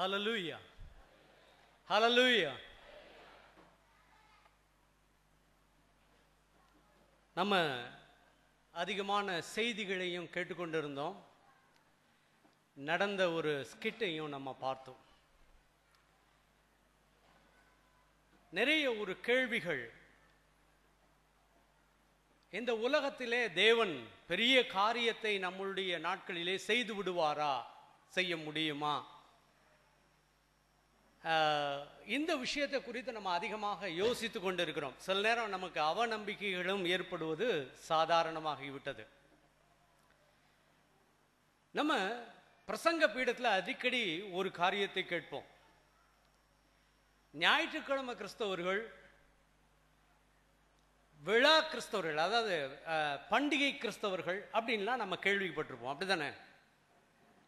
Hallelujah. Hallelujah. நம்ம அதிகமான செய்திகளையும் கேட்டுக்கொண்டிருந்தோம் நடந்த ஒரு ஸ்கிட்டையும் நம்ம பார்த்தோம் நிறைய ஒரு கேள்விகள் இந்த உலகத்திலே தேவன் பெரிய காரியத்தை நம்மளுடைய நாட்களிலே செய்து விடுவாரா செய்ய முடியுமா இந்த விஷயத்தை குறித்து நம்ம அதிகமாக யோசித்து கொண்டு இருக்கிறோம் சில நேரம் நமக்கு அவநம்பிக்கைகளும் ஏற்படுவது சாதாரணமாகிவிட்டது நம்ம பிரசங்க பீடத்தில் அடிக்கடி ஒரு காரியத்தை கேட்போம் ஞாயிற்றுக்கிழமை கிறிஸ்தவர்கள் விழா கிறிஸ்தவர்கள் அதாவது பண்டிகை கிறிஸ்தவர்கள் அப்படின்லாம் நம்ம கேள்விப்பட்டிருப்போம் அப்படிதானே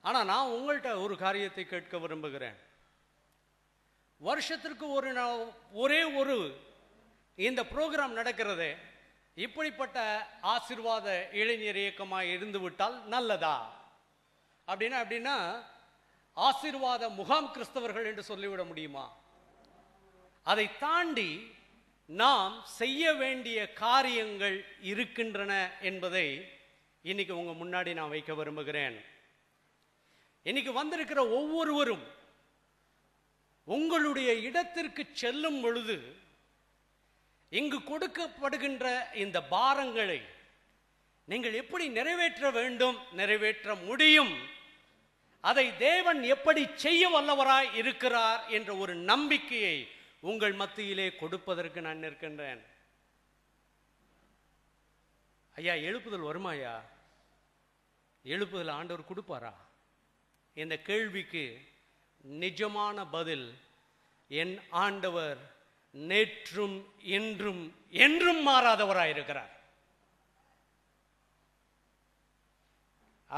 ஆனால் நான் உங்கள்கிட்ட ஒரு காரியத்தை கேட்க விரும்புகிறேன் வருஷத்திற்கு ஒரு ஒரே ஒரு இந்த ப்ரோக்ராம் நடக்கிறது இப்படிப்பட்ட ஆசிர்வாத இளைஞர் இயக்கமாக இருந்துவிட்டால் நல்லதா அப்படின்னா அப்படின்னா ஆசிர்வாத முகாம் கிறிஸ்தவர்கள் என்று சொல்லிவிட முடியுமா அதை தாண்டி நாம் செய்ய வேண்டிய காரியங்கள் இருக்கின்றன என்பதை இன்னைக்கு உங்க முன்னாடி நான் வைக்க விரும்புகிறேன் இன்னைக்கு வந்திருக்கிற ஒவ்வொருவரும் உங்களுடைய இடத்திற்கு செல்லும் பொழுது இங்கு கொடுக்கப்படுகின்ற இந்த பாரங்களை நீங்கள் எப்படி நிறைவேற்ற வேண்டும் நிறைவேற்ற முடியும் அதை தேவன் எப்படி செய்ய வல்லவராய் இருக்கிறார் என்ற ஒரு நம்பிக்கையை உங்கள் மத்தியிலே கொடுப்பதற்கு நான் நிற்கின்றேன் ஐயா எழுப்புதல் வருமாயா எழுப்புதல் ஆண்டவர் கொடுப்பாரா இந்த கேள்விக்கு நிஜமான பதில் என் ஆண்டவர் நேற்றும் என்றும் என்றும் மாறாதவராயிருக்கிறார்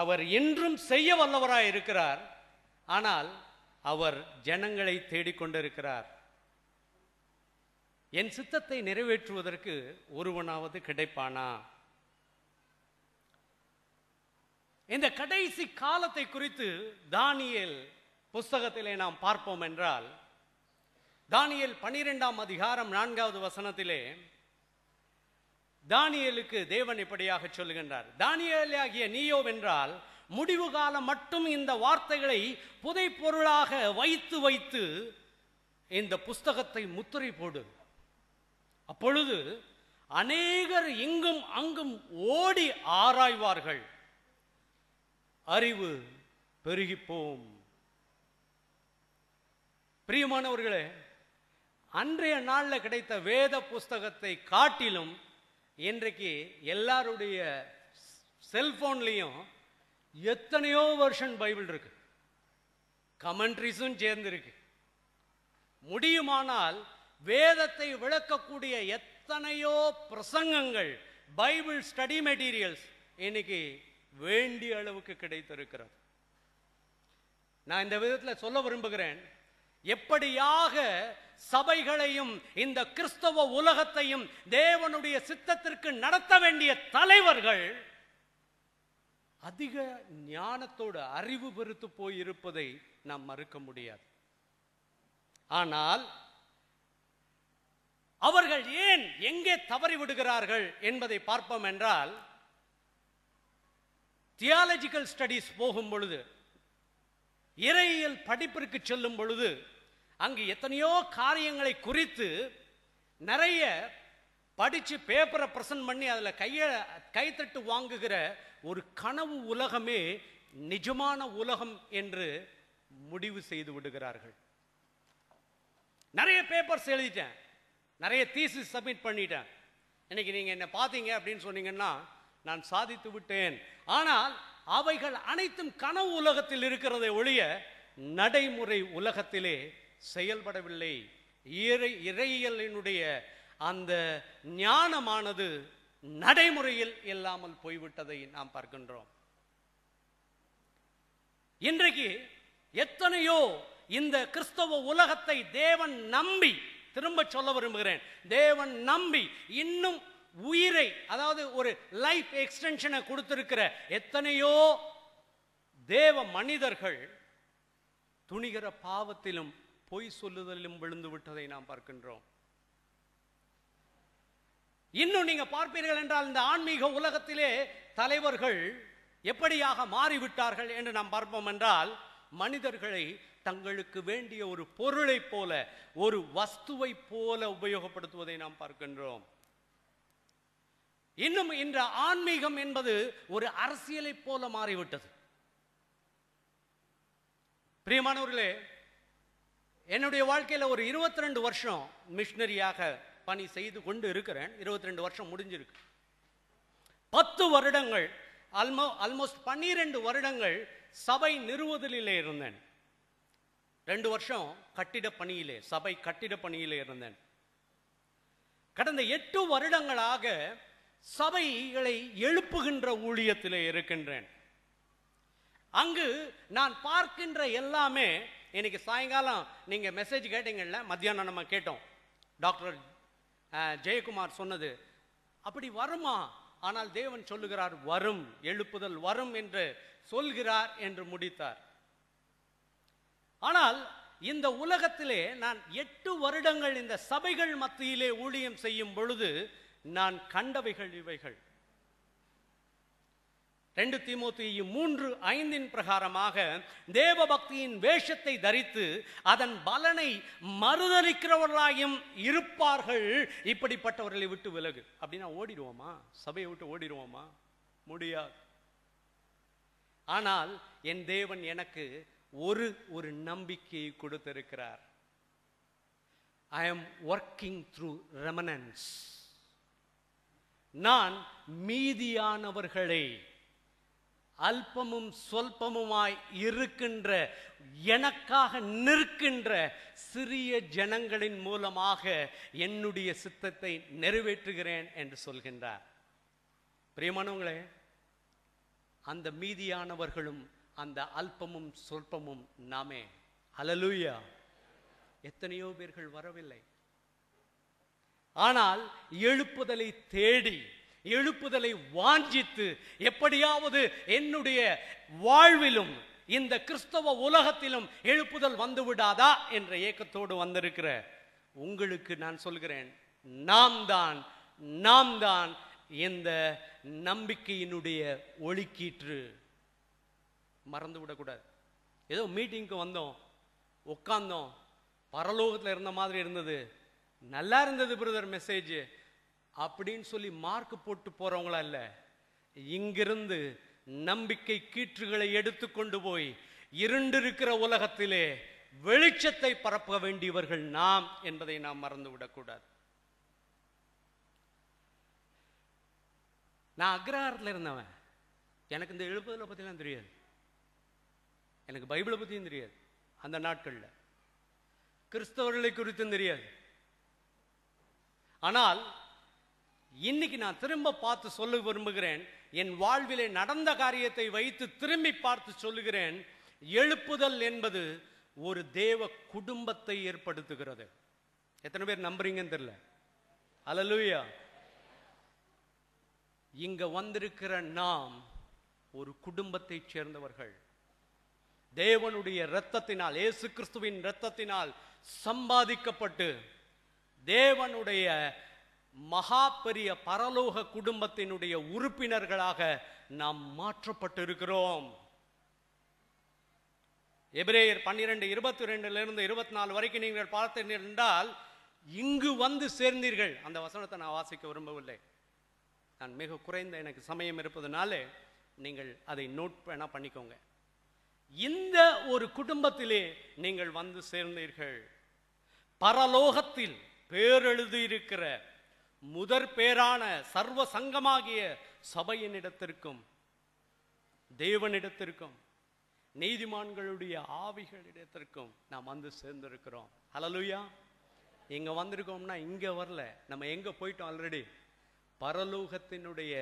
அவர் என்றும் செய்ய வல்லவராயிருக்கிறார் இருக்கிறார் ஆனால் அவர் ஜனங்களை தேடிக்கொண்டிருக்கிறார் என் சித்தத்தை நிறைவேற்றுவதற்கு ஒருவனாவது கிடைப்பானா இந்த கடைசி காலத்தை குறித்து தானியல் புஸ்தகத்திலே நாம் பார்ப்போம் என்றால் தானியல் பனிரெண்டாம் அதிகாரம் நான்காவது வசனத்திலே தானியலுக்கு தேவன் இப்படியாக சொல்லுகின்றார் தானியல் ஆகிய வென்றால் முடிவு காலம் மட்டும் இந்த வார்த்தைகளை புதை பொருளாக வைத்து வைத்து இந்த புஸ்தகத்தை முத்திரை போடு அப்பொழுது அநேகர் இங்கும் அங்கும் ஓடி ஆராய்வார்கள் அறிவு பெருகிப்போம் பிரியமானவர்களே அன்றைய நாளில் கிடைத்த வேத புஸ்தகத்தை காட்டிலும் இன்றைக்கு எல்லாருடைய செல்போன்லேயும் எத்தனையோ வருஷன் பைபிள் இருக்கு கமெண்ட்ரிஸும் சேர்ந்துருக்கு முடியுமானால் வேதத்தை விளக்கக்கூடிய எத்தனையோ பிரசங்கங்கள் பைபிள் ஸ்டடி மெட்டீரியல்ஸ் இன்னைக்கு வேண்டிய அளவுக்கு கிடைத்திருக்கிறது நான் இந்த விதத்தில் சொல்ல விரும்புகிறேன் எப்படியாக சபைகளையும் இந்த கிறிஸ்தவ உலகத்தையும் தேவனுடைய சித்தத்திற்கு நடத்த வேண்டிய தலைவர்கள் அதிக ஞானத்தோடு அறிவு பெருத்து போயிருப்பதை நாம் மறுக்க முடியாது ஆனால் அவர்கள் ஏன் எங்கே தவறி விடுகிறார்கள் என்பதை பார்ப்போம் என்றால் தியாலஜிக்கல் ஸ்டடீஸ் போகும் பொழுது இறையியல் படிப்பிற்கு செல்லும் பொழுது அங்கு எத்தனையோ காரியங்களை குறித்து நிறைய படித்து பேப்பரை ப்ரெசன்ட் பண்ணி அதில் கையை கைத்தட்டு வாங்குகிற ஒரு கனவு உலகமே நிஜமான உலகம் என்று முடிவு செய்து விடுகிறார்கள் நிறைய பேப்பர்ஸ் எழுதிட்டேன் நிறைய தீசிஸ் சப்மிட் பண்ணிட்டேன் இன்னைக்கு நீங்கள் என்னை பார்த்தீங்க அப்படின்னு சொன்னீங்கன்னா நான் சாதித்து விட்டேன் ஆனால் அவைகள் அனைத்தும் கனவு உலகத்தில் இருக்கிறதை ஒழிய நடைமுறை உலகத்திலே செயல்படவில்லை இறை இறையியலினுடைய அந்த ஞானமானது நடைமுறையில் இல்லாமல் போய்விட்டதை நாம் பார்க்கின்றோம் இன்றைக்கு எத்தனையோ இந்த கிறிஸ்தவ உலகத்தை தேவன் நம்பி திரும்ப சொல்ல விரும்புகிறேன் தேவன் நம்பி இன்னும் உயிரை அதாவது ஒரு லைஃப் எக்ஸ்டென்ஷனை கொடுத்திருக்கிற எத்தனையோ தேவ மனிதர்கள் துணிகிற பாவத்திலும் பொய் சொல்லுதலிலும் விழுந்து விட்டதை நாம் பார்க்கின்றோம் இன்னும் நீங்க பார்ப்பீர்கள் என்றால் இந்த ஆன்மீக உலகத்திலே தலைவர்கள் எப்படியாக மாறிவிட்டார்கள் என்று நாம் பார்ப்போம் என்றால் மனிதர்களை தங்களுக்கு வேண்டிய ஒரு பொருளைப் போல ஒரு வஸ்துவை போல உபயோகப்படுத்துவதை நாம் பார்க்கின்றோம் இன்னும் இந்த ஆன்மீகம் என்பது ஒரு அரசியலை போல மாறிவிட்டது பிரியமானவர்களே என்னுடைய வாழ்க்கையில் ஒரு இருபத்தி ரெண்டு வருஷம் மிஷினரியாக பணி செய்து கொண்டு இருக்கிறேன் இருபத்தி ரெண்டு வருஷம் முடிஞ்சிருக்கு பத்து வருடங்கள் அல்மோ அல்மோஸ்ட் பன்னிரெண்டு வருடங்கள் சபை நிறுவுதலிலே இருந்தேன் ரெண்டு வருஷம் கட்டிட பணியிலே சபை கட்டிட பணியிலே இருந்தேன் கடந்த எட்டு வருடங்களாக சபைகளை எழுப்புகின்ற ஊழியத்திலே இருக்கின்றேன் அங்கு நான் பார்க்கின்ற எல்லாமே இன்னைக்கு சாயங்காலம் நீங்கள் மெசேஜ் கேட்டீங்கல்ல மத்தியானம் நம்ம கேட்டோம் டாக்டர் ஜெயக்குமார் சொன்னது அப்படி வருமா ஆனால் தேவன் சொல்லுகிறார் வரும் எழுப்புதல் வரும் என்று சொல்கிறார் என்று முடித்தார் ஆனால் இந்த உலகத்திலே நான் எட்டு வருடங்கள் இந்த சபைகள் மத்தியிலே ஊழியம் செய்யும் பொழுது நான் கண்டவைகள் இவைகள் ரெண்டு தீமோத்தி மூன்று ஐந்தின் பிரகாரமாக தேவபக்தியின் வேஷத்தை தரித்து அதன் பலனை மறுதளிக்கிறவர்களாயும் இருப்பார்கள் இப்படிப்பட்டவர்களை விட்டு விலகு அப்படின்னா ஓடிடுவோமா சபையை விட்டு ஓடிடுவோமா முடியாது ஆனால் என் தேவன் எனக்கு ஒரு ஒரு நம்பிக்கையை கொடுத்திருக்கிறார் I am working through remnants நான் மீதியானவர்களை அல்பமும் சொல்பமுமாய் இருக்கின்ற எனக்காக நிற்கின்ற சிறிய ஜனங்களின் மூலமாக என்னுடைய சித்தத்தை நிறைவேற்றுகிறேன் என்று சொல்கின்றார் பிரியமானவங்களே அந்த மீதியானவர்களும் அந்த அல்பமும் சொல்பமும் நாமே அலலூயா எத்தனையோ பேர்கள் வரவில்லை ஆனால் எழுப்புதலை தேடி எழுப்புதலை வாஞ்சித்து எப்படியாவது என்னுடைய வாழ்விலும் இந்த கிறிஸ்தவ உலகத்திலும் எழுப்புதல் வந்து விடாதா என்ற ஏக்கத்தோடு வந்திருக்கிற உங்களுக்கு நான் சொல்கிறேன் நாம் தான் நாம் தான் இந்த நம்பிக்கையினுடைய ஒழுக்கீற்று மறந்து விடக்கூடாது ஏதோ மீட்டிங்க்கு வந்தோம் உட்காந்தோம் பரலோகத்தில் இருந்த மாதிரி இருந்தது நல்லா இருந்தது பிரதர் மெசேஜ் அப்படின்னு சொல்லி மார்க் போட்டு போறவங்களா இல்ல இங்கிருந்து நம்பிக்கை கீற்றுகளை எடுத்து கொண்டு போய் இருண்டிருக்கிற உலகத்திலே வெளிச்சத்தை பரப்ப வேண்டியவர்கள் நாம் என்பதை நாம் மறந்துவிடக்கூடாது நான் அக்ரஹாரத்தில் இருந்தவன் எனக்கு இந்த எழுபதில் பற்றிலாம் தெரியாது எனக்கு பைபிளை பற்றியும் தெரியாது அந்த நாட்களில் கிறிஸ்தவர்களை குறித்தும் தெரியாது ஆனால் இன்னைக்கு நான் திரும்ப பார்த்து சொல்ல விரும்புகிறேன் என் வாழ்விலே நடந்த காரியத்தை வைத்து திரும்பி பார்த்து சொல்லுகிறேன் எழுப்புதல் என்பது ஒரு தேவ குடும்பத்தை ஏற்படுத்துகிறது எத்தனை பேர் நம்புறீங்கன்னு தெரியல அலலூயா இங்க வந்திருக்கிற நாம் ஒரு குடும்பத்தை சேர்ந்தவர்கள் தேவனுடைய இரத்தத்தினால் இயேசு கிறிஸ்துவின் இரத்தத்தினால் சம்பாதிக்கப்பட்டு தேவனுடைய மகா பெரிய பரலோக குடும்பத்தினுடைய உறுப்பினர்களாக நாம் மாற்றப்பட்டிருக்கிறோம் எபிரேயர் பன்னிரண்டு இருபத்தி ரெண்டுலேருந்து இருபத்தி நாலு வரைக்கும் நீங்கள் பார்த்தீர்கள் என்றால் இங்கு வந்து சேர்ந்தீர்கள் அந்த வசனத்தை நான் வாசிக்க விரும்பவில்லை நான் மிக குறைந்த எனக்கு சமயம் இருப்பதனால நீங்கள் அதை நோட் வேணா பண்ணிக்கோங்க இந்த ஒரு குடும்பத்திலே நீங்கள் வந்து சேர்ந்தீர்கள் பரலோகத்தில் பேரெழுதியிருக்கிற முதற் பேரான சர்வ சங்கமாகிய சபையினிடத்திற்கும் தேவனிடத்திற்கும் நீதிமான்களுடைய ஆவிகளிடத்திற்கும் நாம் வந்து சேர்ந்திருக்கிறோம் ஹலலுயா இங்கே வந்திருக்கோம்னா இங்கே வரல நம்ம எங்கே போயிட்டோம் ஆல்ரெடி பரலோகத்தினுடைய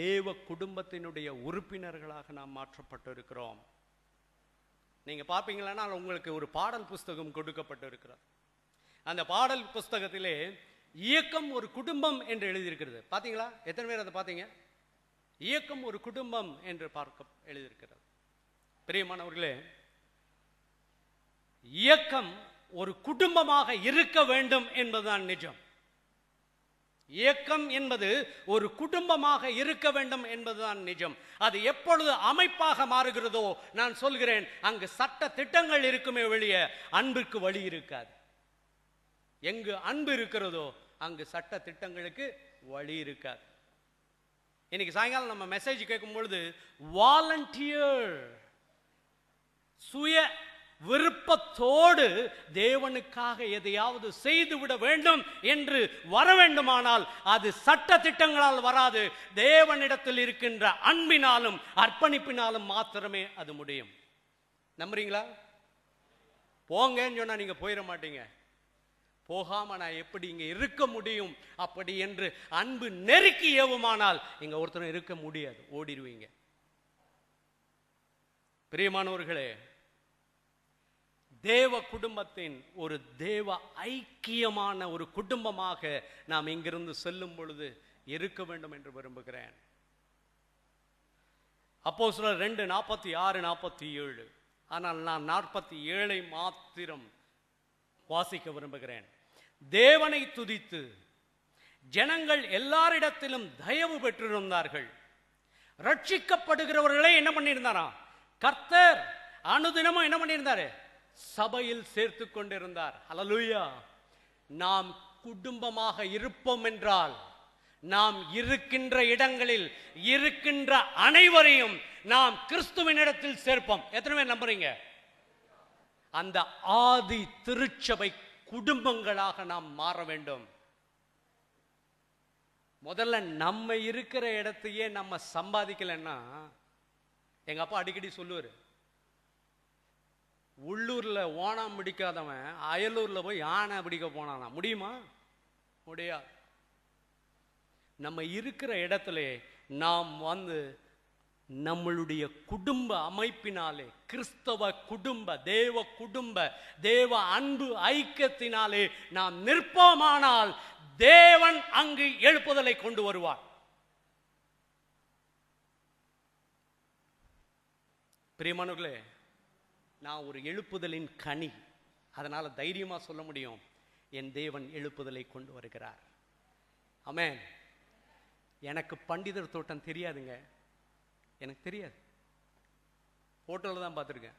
தேவ குடும்பத்தினுடைய உறுப்பினர்களாக நாம் மாற்றப்பட்டு இருக்கிறோம் நீங்கள் பார்ப்பீங்களன்னா உங்களுக்கு ஒரு பாடல் புஸ்தகம் கொடுக்கப்பட்டு இருக்கிறது அந்த பாடல் புஸ்தகத்திலே இயக்கம் ஒரு குடும்பம் என்று எழுதியிருக்கிறது பார்த்தீங்களா எத்தனை பேர் அதை பார்த்தீங்க இயக்கம் ஒரு குடும்பம் என்று பார்க்க எழுதியிருக்கிறது பிரியமானவர்களே இயக்கம் ஒரு குடும்பமாக இருக்க வேண்டும் என்பதுதான் நிஜம் இயக்கம் என்பது ஒரு குடும்பமாக இருக்க வேண்டும் என்பதுதான் நிஜம் அது எப்பொழுது அமைப்பாக மாறுகிறதோ நான் சொல்கிறேன் அங்கு சட்ட திட்டங்கள் இருக்குமே வெளியே அன்பிற்கு வழி இருக்காது எங்கு அன்பு இருக்கிறதோ அங்கு சட்ட திட்டங்களுக்கு வழி இருக்காது இன்னைக்கு சாயங்காலம் நம்ம மெசேஜ் கேட்கும் பொழுது வாலண்டியர் சுய விருப்பத்தோடு தேவனுக்காக எதையாவது செய்துவிட வேண்டும் என்று வர வேண்டுமானால் அது சட்ட திட்டங்களால் வராது தேவனிடத்தில் இருக்கின்ற அன்பினாலும் அர்ப்பணிப்பினாலும் மாத்திரமே அது முடியும் நம்புறீங்களா போங்கன்னு சொன்னா நீங்க போயிட மாட்டீங்க போகாமல் நான் எப்படி இங்கே இருக்க முடியும் அப்படி என்று அன்பு நெருக்கி ஏவுமானால் இங்கே ஒருத்தரும் இருக்க முடியாது ஓடிடுவீங்க பிரியமானவர்களே தேவ குடும்பத்தின் ஒரு தேவ ஐக்கியமான ஒரு குடும்பமாக நாம் இங்கிருந்து செல்லும் பொழுது இருக்க வேண்டும் என்று விரும்புகிறேன் அப்போ சில ரெண்டு நாற்பத்தி ஆறு நாற்பத்தி ஏழு ஆனால் நான் நாற்பத்தி ஏழை மாத்திரம் வாசிக்க விரும்புகிறேன் தேவனை துதித்து ஜனங்கள் எல்லாரிடத்திலும் தயவு பெற்றிருந்தார்கள் ரட்சிக்கப்படுகிறவர்களே என்ன பண்ணியிருந்தாராம் கர்த்தர் அனுதினமும் என்ன பண்ணியிருந்தாரு சபையில் சேர்த்து கொண்டிருந்தார் அலலுயா நாம் குடும்பமாக இருப்போம் என்றால் நாம் இருக்கின்ற இடங்களில் இருக்கின்ற அனைவரையும் நாம் கிறிஸ்துவின் இடத்தில் சேர்ப்போம் எத்தனை பேர் நம்புறீங்க அந்த ஆதி திருச்சபை குடும்பங்களாக நாம் மாற வேண்டும் முதல்ல நம்ம இருக்கிற இடத்தையே நம்ம சம்பாதிக்கலைன்னா எங்க அப்பா அடிக்கடி சொல்லுவார் உள்ளூர்ல ஓனாம் பிடிக்காதவன் அயலூரில் போய் யானை பிடிக்க போனானா முடியுமா முடியாது நம்ம இருக்கிற இடத்துல நாம் வந்து நம்மளுடைய குடும்ப அமைப்பினாலே கிறிஸ்தவ குடும்ப தேவ குடும்ப தேவ அன்பு ஐக்கியத்தினாலே நாம் நிற்போமானால் தேவன் அங்கு எழுப்புதலை கொண்டு வருவார் பிரியமானவர்களே நான் ஒரு எழுப்புதலின் கனி அதனால தைரியமா சொல்ல முடியும் என் தேவன் எழுப்புதலை கொண்டு வருகிறார் அமேன் எனக்கு பண்டிதர் தோட்டம் தெரியாதுங்க எனக்கு தெரியாது ஹோட்டலில் தான் பார்த்துருக்கேன்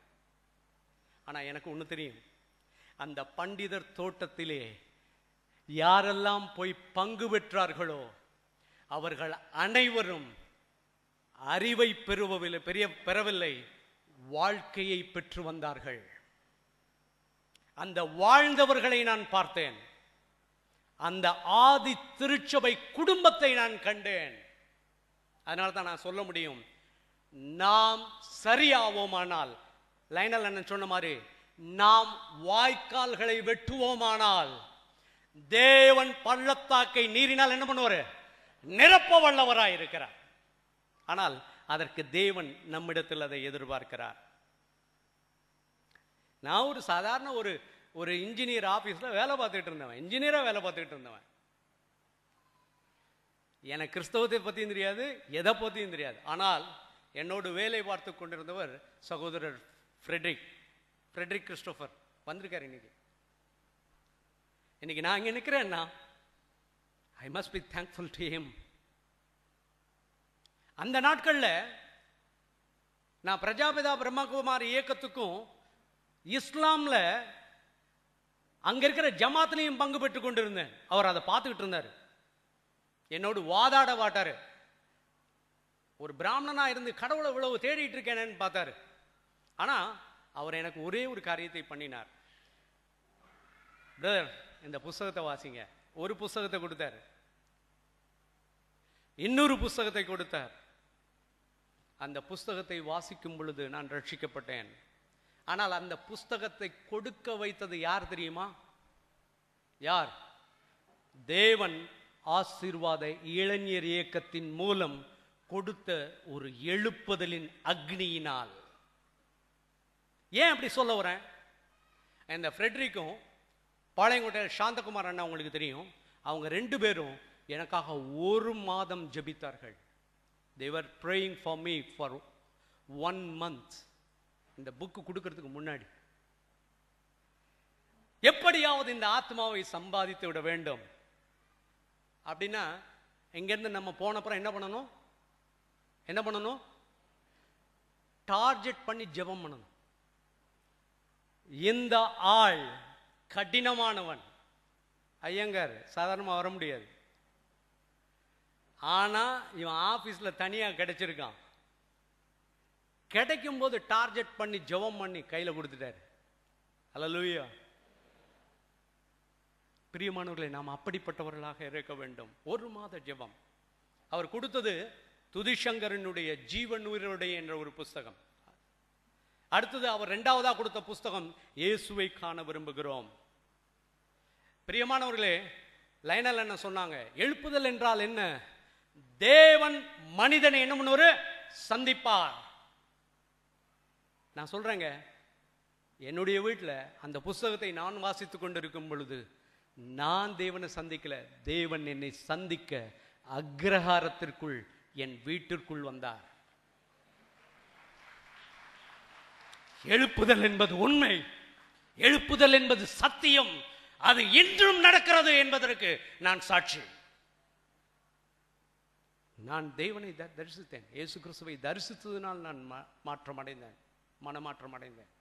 ஆனால் எனக்கு ஒன்று தெரியும் அந்த பண்டிதர் தோட்டத்திலே யாரெல்லாம் போய் பங்கு பெற்றார்களோ அவர்கள் அனைவரும் அறிவை பெறுவவில்லை பெரிய பெறவில்லை வாழ்க்கையை பெற்று வந்தார்கள் அந்த வாழ்ந்தவர்களை நான் பார்த்தேன் அந்த ஆதி திருச்சபை குடும்பத்தை நான் கண்டேன் அதனால தான் நான் சொல்ல முடியும் நாம் சரியாவோமானால் லைனல் அண்ணன் சொன்ன மாதிரி நாம் வாய்க்கால்களை வெட்டுவோமானால் தேவன் பள்ளத்தாக்கை நீரினால் என்ன பண்ணுவார் நிரப்ப வல்லவராய் இருக்கிறார் ஆனால் அதற்கு தேவன் நம்மிடத்தில் அதை எதிர்பார்க்கிறார் நான் ஒரு சாதாரண ஒரு ஒரு இன்ஜினியர் ஆஃபீஸில் வேலை பார்த்துட்டு இருந்தவன் இன்ஜினியராக வேலை பார்த்துக்கிட்டு இருந்தவன் எனக்கு கிறிஸ்தவத்தை பற்றியும் தெரியாது எதை பற்றியும் தெரியாது ஆனால் என்னோடு வேலை பார்த்து கொண்டிருந்தவர் சகோதரர் ஃப்ரெட்ரிக் ஃப்ரெட்ரிக் கிறிஸ்டோஃபர் வந்திருக்கார் இன்னைக்கு இன்னைக்கு நான் இங்கே நிற்கிறேன்னா I must be thankful to him அந்த நாட்களில் நான் பிரஜாபிதா பிரம்மகுமார் இயக்கத்துக்கும் இஸ்லாமில் அங்கே இருக்கிற ஜமாத்லையும் பங்கு பெற்று கொண்டிருந்தேன் அவர் அதை பார்த்துக்கிட்டு இருந்தார் என்னோடு வாதாட வாட்டார் ஒரு பிராமணனா இருந்து கடவுளை இவ்வளவு தேடிட்டு இருக்கேனேன்னு பார்த்தாரு ஆனா அவர் எனக்கு ஒரே ஒரு காரியத்தை பண்ணினார் பிரதர் இந்த புஸ்தகத்தை வாசிங்க ஒரு புஸ்தகத்தை கொடுத்தார் இன்னொரு புஸ்தகத்தை கொடுத்தார் அந்த புஸ்தகத்தை வாசிக்கும் பொழுது நான் ரட்சிக்கப்பட்டேன் ஆனால் அந்த புஸ்தகத்தை கொடுக்க வைத்தது யார் தெரியுமா யார் தேவன் ஆசீர்வாத இளைஞர் இயக்கத்தின் மூலம் கொடுத்த ஒரு எழுப்புதலின் அக்னியினால் ஏன் அப்படி சொல்ல வரேன் இந்த ஃப்ரெட்ரிக்கும் பாளையங்கோட்டையில் சாந்தகுமார் அண்ணா உங்களுக்கு தெரியும் அவங்க ரெண்டு பேரும் எனக்காக ஒரு மாதம் ஜபித்தார்கள் they were praying for me for one month இந்த புக்கு கொடுக்கறதுக்கு முன்னாடி எப்படியாவது இந்த ஆத்மாவை சம்பாதித்து விட வேண்டும் அப்படின்னா இங்கேருந்து நம்ம போனப்புறம் என்ன பண்ணணும் என்ன பண்ணணும் டார்கெட் பண்ணி ஜெபம் பண்ணணும் இந்த ஆள் கடினமானவன் ஐயங்கார் சாதாரணமாக வர முடியாது ஆனால் இவன் ஆஃபீஸில் தனியாக கிடைச்சிருக்கான் கிடைக்கும் போது டார்கெட் பண்ணி ஜெபம் பண்ணி கையில் கொடுத்துட்டாரு ஹலோ லூயா பிரியமானவர்களை நாம் அப்படிப்பட்டவர்களாக இருக்க வேண்டும் ஒரு மாத ஜெபம் அவர் கொடுத்தது துதிசங்கரனுடைய உயிரோடைய என்ற ஒரு புஸ்தகம் அடுத்தது அவர் ரெண்டாவதாக கொடுத்த புஸ்தகம் இயேசுவை காண விரும்புகிறோம் பிரியமானவர்களே லைனல் என்ன சொன்னாங்க எழுப்புதல் என்றால் என்ன தேவன் மனிதனை என்ன ஒரு சந்திப்பார் நான் சொல்றேங்க என்னுடைய வீட்டில் அந்த புஸ்தகத்தை நான் வாசித்து கொண்டிருக்கும் பொழுது நான் தேவனை சந்திக்கல தேவன் என்னை சந்திக்க அக்ரஹாரத்திற்குள் என் வீட்டிற்குள் வந்தார் எழுப்புதல் என்பது உண்மை எழுப்புதல் என்பது சத்தியம் அது இன்றும் நடக்கிறது என்பதற்கு நான் சாட்சி நான் தெய்வனை தரிசித்தேன் இயேசு கிறிஸ்துவை தரிசித்ததுனால் நான் மாற்றம் அடைந்தேன் மனமாற்றம் அடைந்தேன்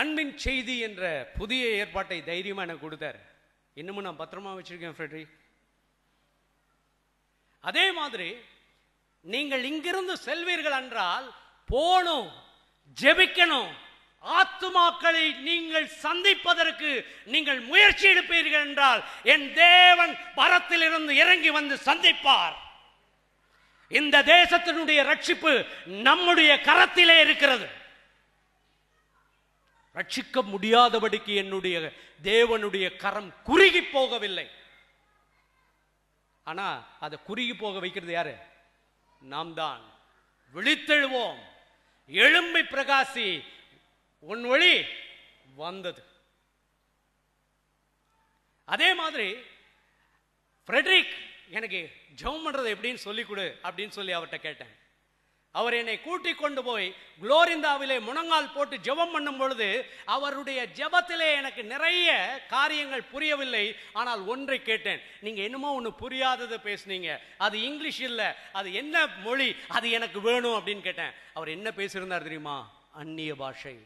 அன்பின் செய்தி என்ற புதிய ஏற்பாட்டை தைரியமாக எனக்கு கொடுத்தார் இன்னமும் நான் பத்திரமா வச்சிருக்கேன் ஃப்ரெட்ரிக் அதே மாதிரி நீங்கள் இங்கிருந்து செல்வீர்கள் என்றால் போகணும் ஜெபிக்கணும் ஆத்துமாக்களை நீங்கள் சந்திப்பதற்கு நீங்கள் முயற்சி எடுப்பீர்கள் என்றால் என் தேவன் பரத்திலிருந்து இறங்கி வந்து சந்திப்பார் இந்த தேசத்தினுடைய ரட்சிப்பு நம்முடைய கரத்திலே இருக்கிறது ரட்சிக்க முடியாதபடிக்கு என்னுடைய தேவனுடைய கரம் குறுகி போகவில்லை ஆனால் அதை குறுகி போக வைக்கிறது யாரு நாம் தான் விழித்தெழுவோம் எழும்பி பிரகாசி உன் ஒளி வந்தது அதே மாதிரி ஃப்ரெட்ரிக் எனக்கு ஜவுன் பண்ணுறது எப்படின்னு சொல்லிக் கொடு அப்படின்னு சொல்லி அவர்கிட்ட கேட்டேன் அவர் என்னை கூட்டிக் கொண்டு போய் குளோரிந்தாவிலே முழங்கால் போட்டு ஜெபம் பண்ணும் பொழுது அவருடைய ஜெபத்திலே எனக்கு நிறைய காரியங்கள் புரியவில்லை ஆனால் ஒன்றை கேட்டேன் நீங்க என்னமோ ஒன்று புரியாததை பேசுனீங்க அது இங்கிலீஷ் இல்லை அது என்ன மொழி அது எனக்கு வேணும் அப்படின்னு கேட்டேன் அவர் என்ன பேசியிருந்தார் தெரியுமா அந்நிய பாஷை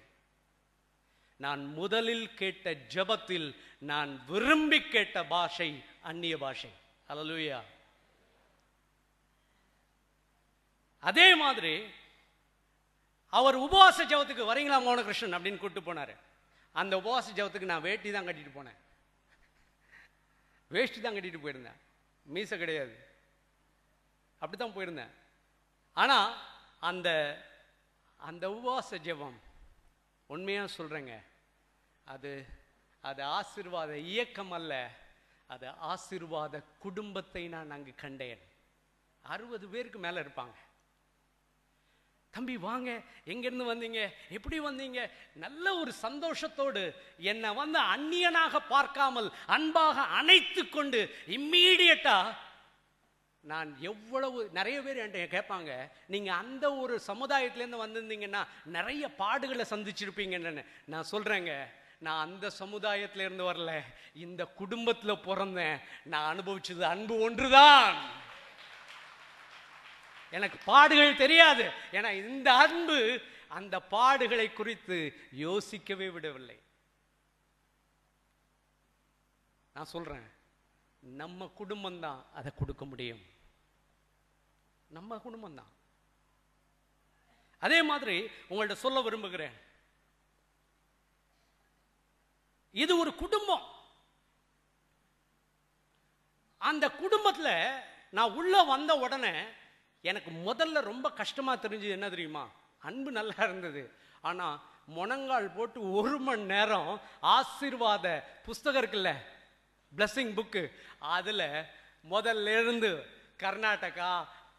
நான் முதலில் கேட்ட ஜபத்தில் நான் விரும்பி கேட்ட பாஷை அந்நிய பாஷை அலலூயா அதே மாதிரி அவர் உபவாச ஜபத்துக்கு வரீங்களா மோனகிருஷ்ணன் அப்படின்னு கூப்பிட்டு போனார் அந்த உபவாச ஜபத்துக்கு நான் வேட்டி தான் கட்டிட்டு போனேன் வேஷ்டி தான் கட்டிட்டு போயிருந்தேன் மீசை கிடையாது அப்படி தான் போயிருந்தேன் ஆனால் அந்த அந்த உபவாச ஜபம் உண்மையாக சொல்கிறேங்க அது அது ஆசிர்வாத இயக்கம் அல்ல அது ஆசிர்வாத குடும்பத்தை நான் அங்கு கண்டேன் அறுபது பேருக்கு மேலே இருப்பாங்க தம்பி வாங்க எங்கேருந்து வந்தீங்க எப்படி வந்தீங்க நல்ல ஒரு சந்தோஷத்தோடு என்னை வந்து அந்நியனாக பார்க்காமல் அன்பாக அணைத்து கொண்டு இம்மீடியட்டா நான் எவ்வளவு நிறைய பேர் என்கிட்ட கேட்பாங்க நீங்கள் அந்த ஒரு இருந்து வந்திருந்தீங்கன்னா நிறைய பாடுகளை சந்திச்சிருப்பீங்கன்னு நான் சொல்கிறேங்க நான் அந்த சமுதாயத்திலேருந்து வரல இந்த குடும்பத்தில் பிறந்தேன் நான் அனுபவிச்சது அன்பு ஒன்றுதான் எனக்கு பாடுகள் தெரியாது ஏன்னா இந்த அன்பு அந்த பாடுகளை குறித்து யோசிக்கவே விடவில்லை நான் சொல்றேன் நம்ம குடும்பம் தான் அதை கொடுக்க முடியும் நம்ம குடும்பம் தான் அதே மாதிரி உங்கள்ட்ட சொல்ல விரும்புகிறேன் இது ஒரு குடும்பம் அந்த குடும்பத்தில் நான் உள்ள வந்த உடனே எனக்கு முதல்ல ரொம்ப கஷ்டமாக தெரிஞ்சது என்ன தெரியுமா அன்பு நல்லா இருந்தது ஆனால் முனங்கால் போட்டு ஒரு மணி நேரம் ஆசீர்வாத புஸ்தகம் இருக்குல்ல பிளஸ்ஸிங் புக்கு அதில் முதல்ல இருந்து கர்நாடகா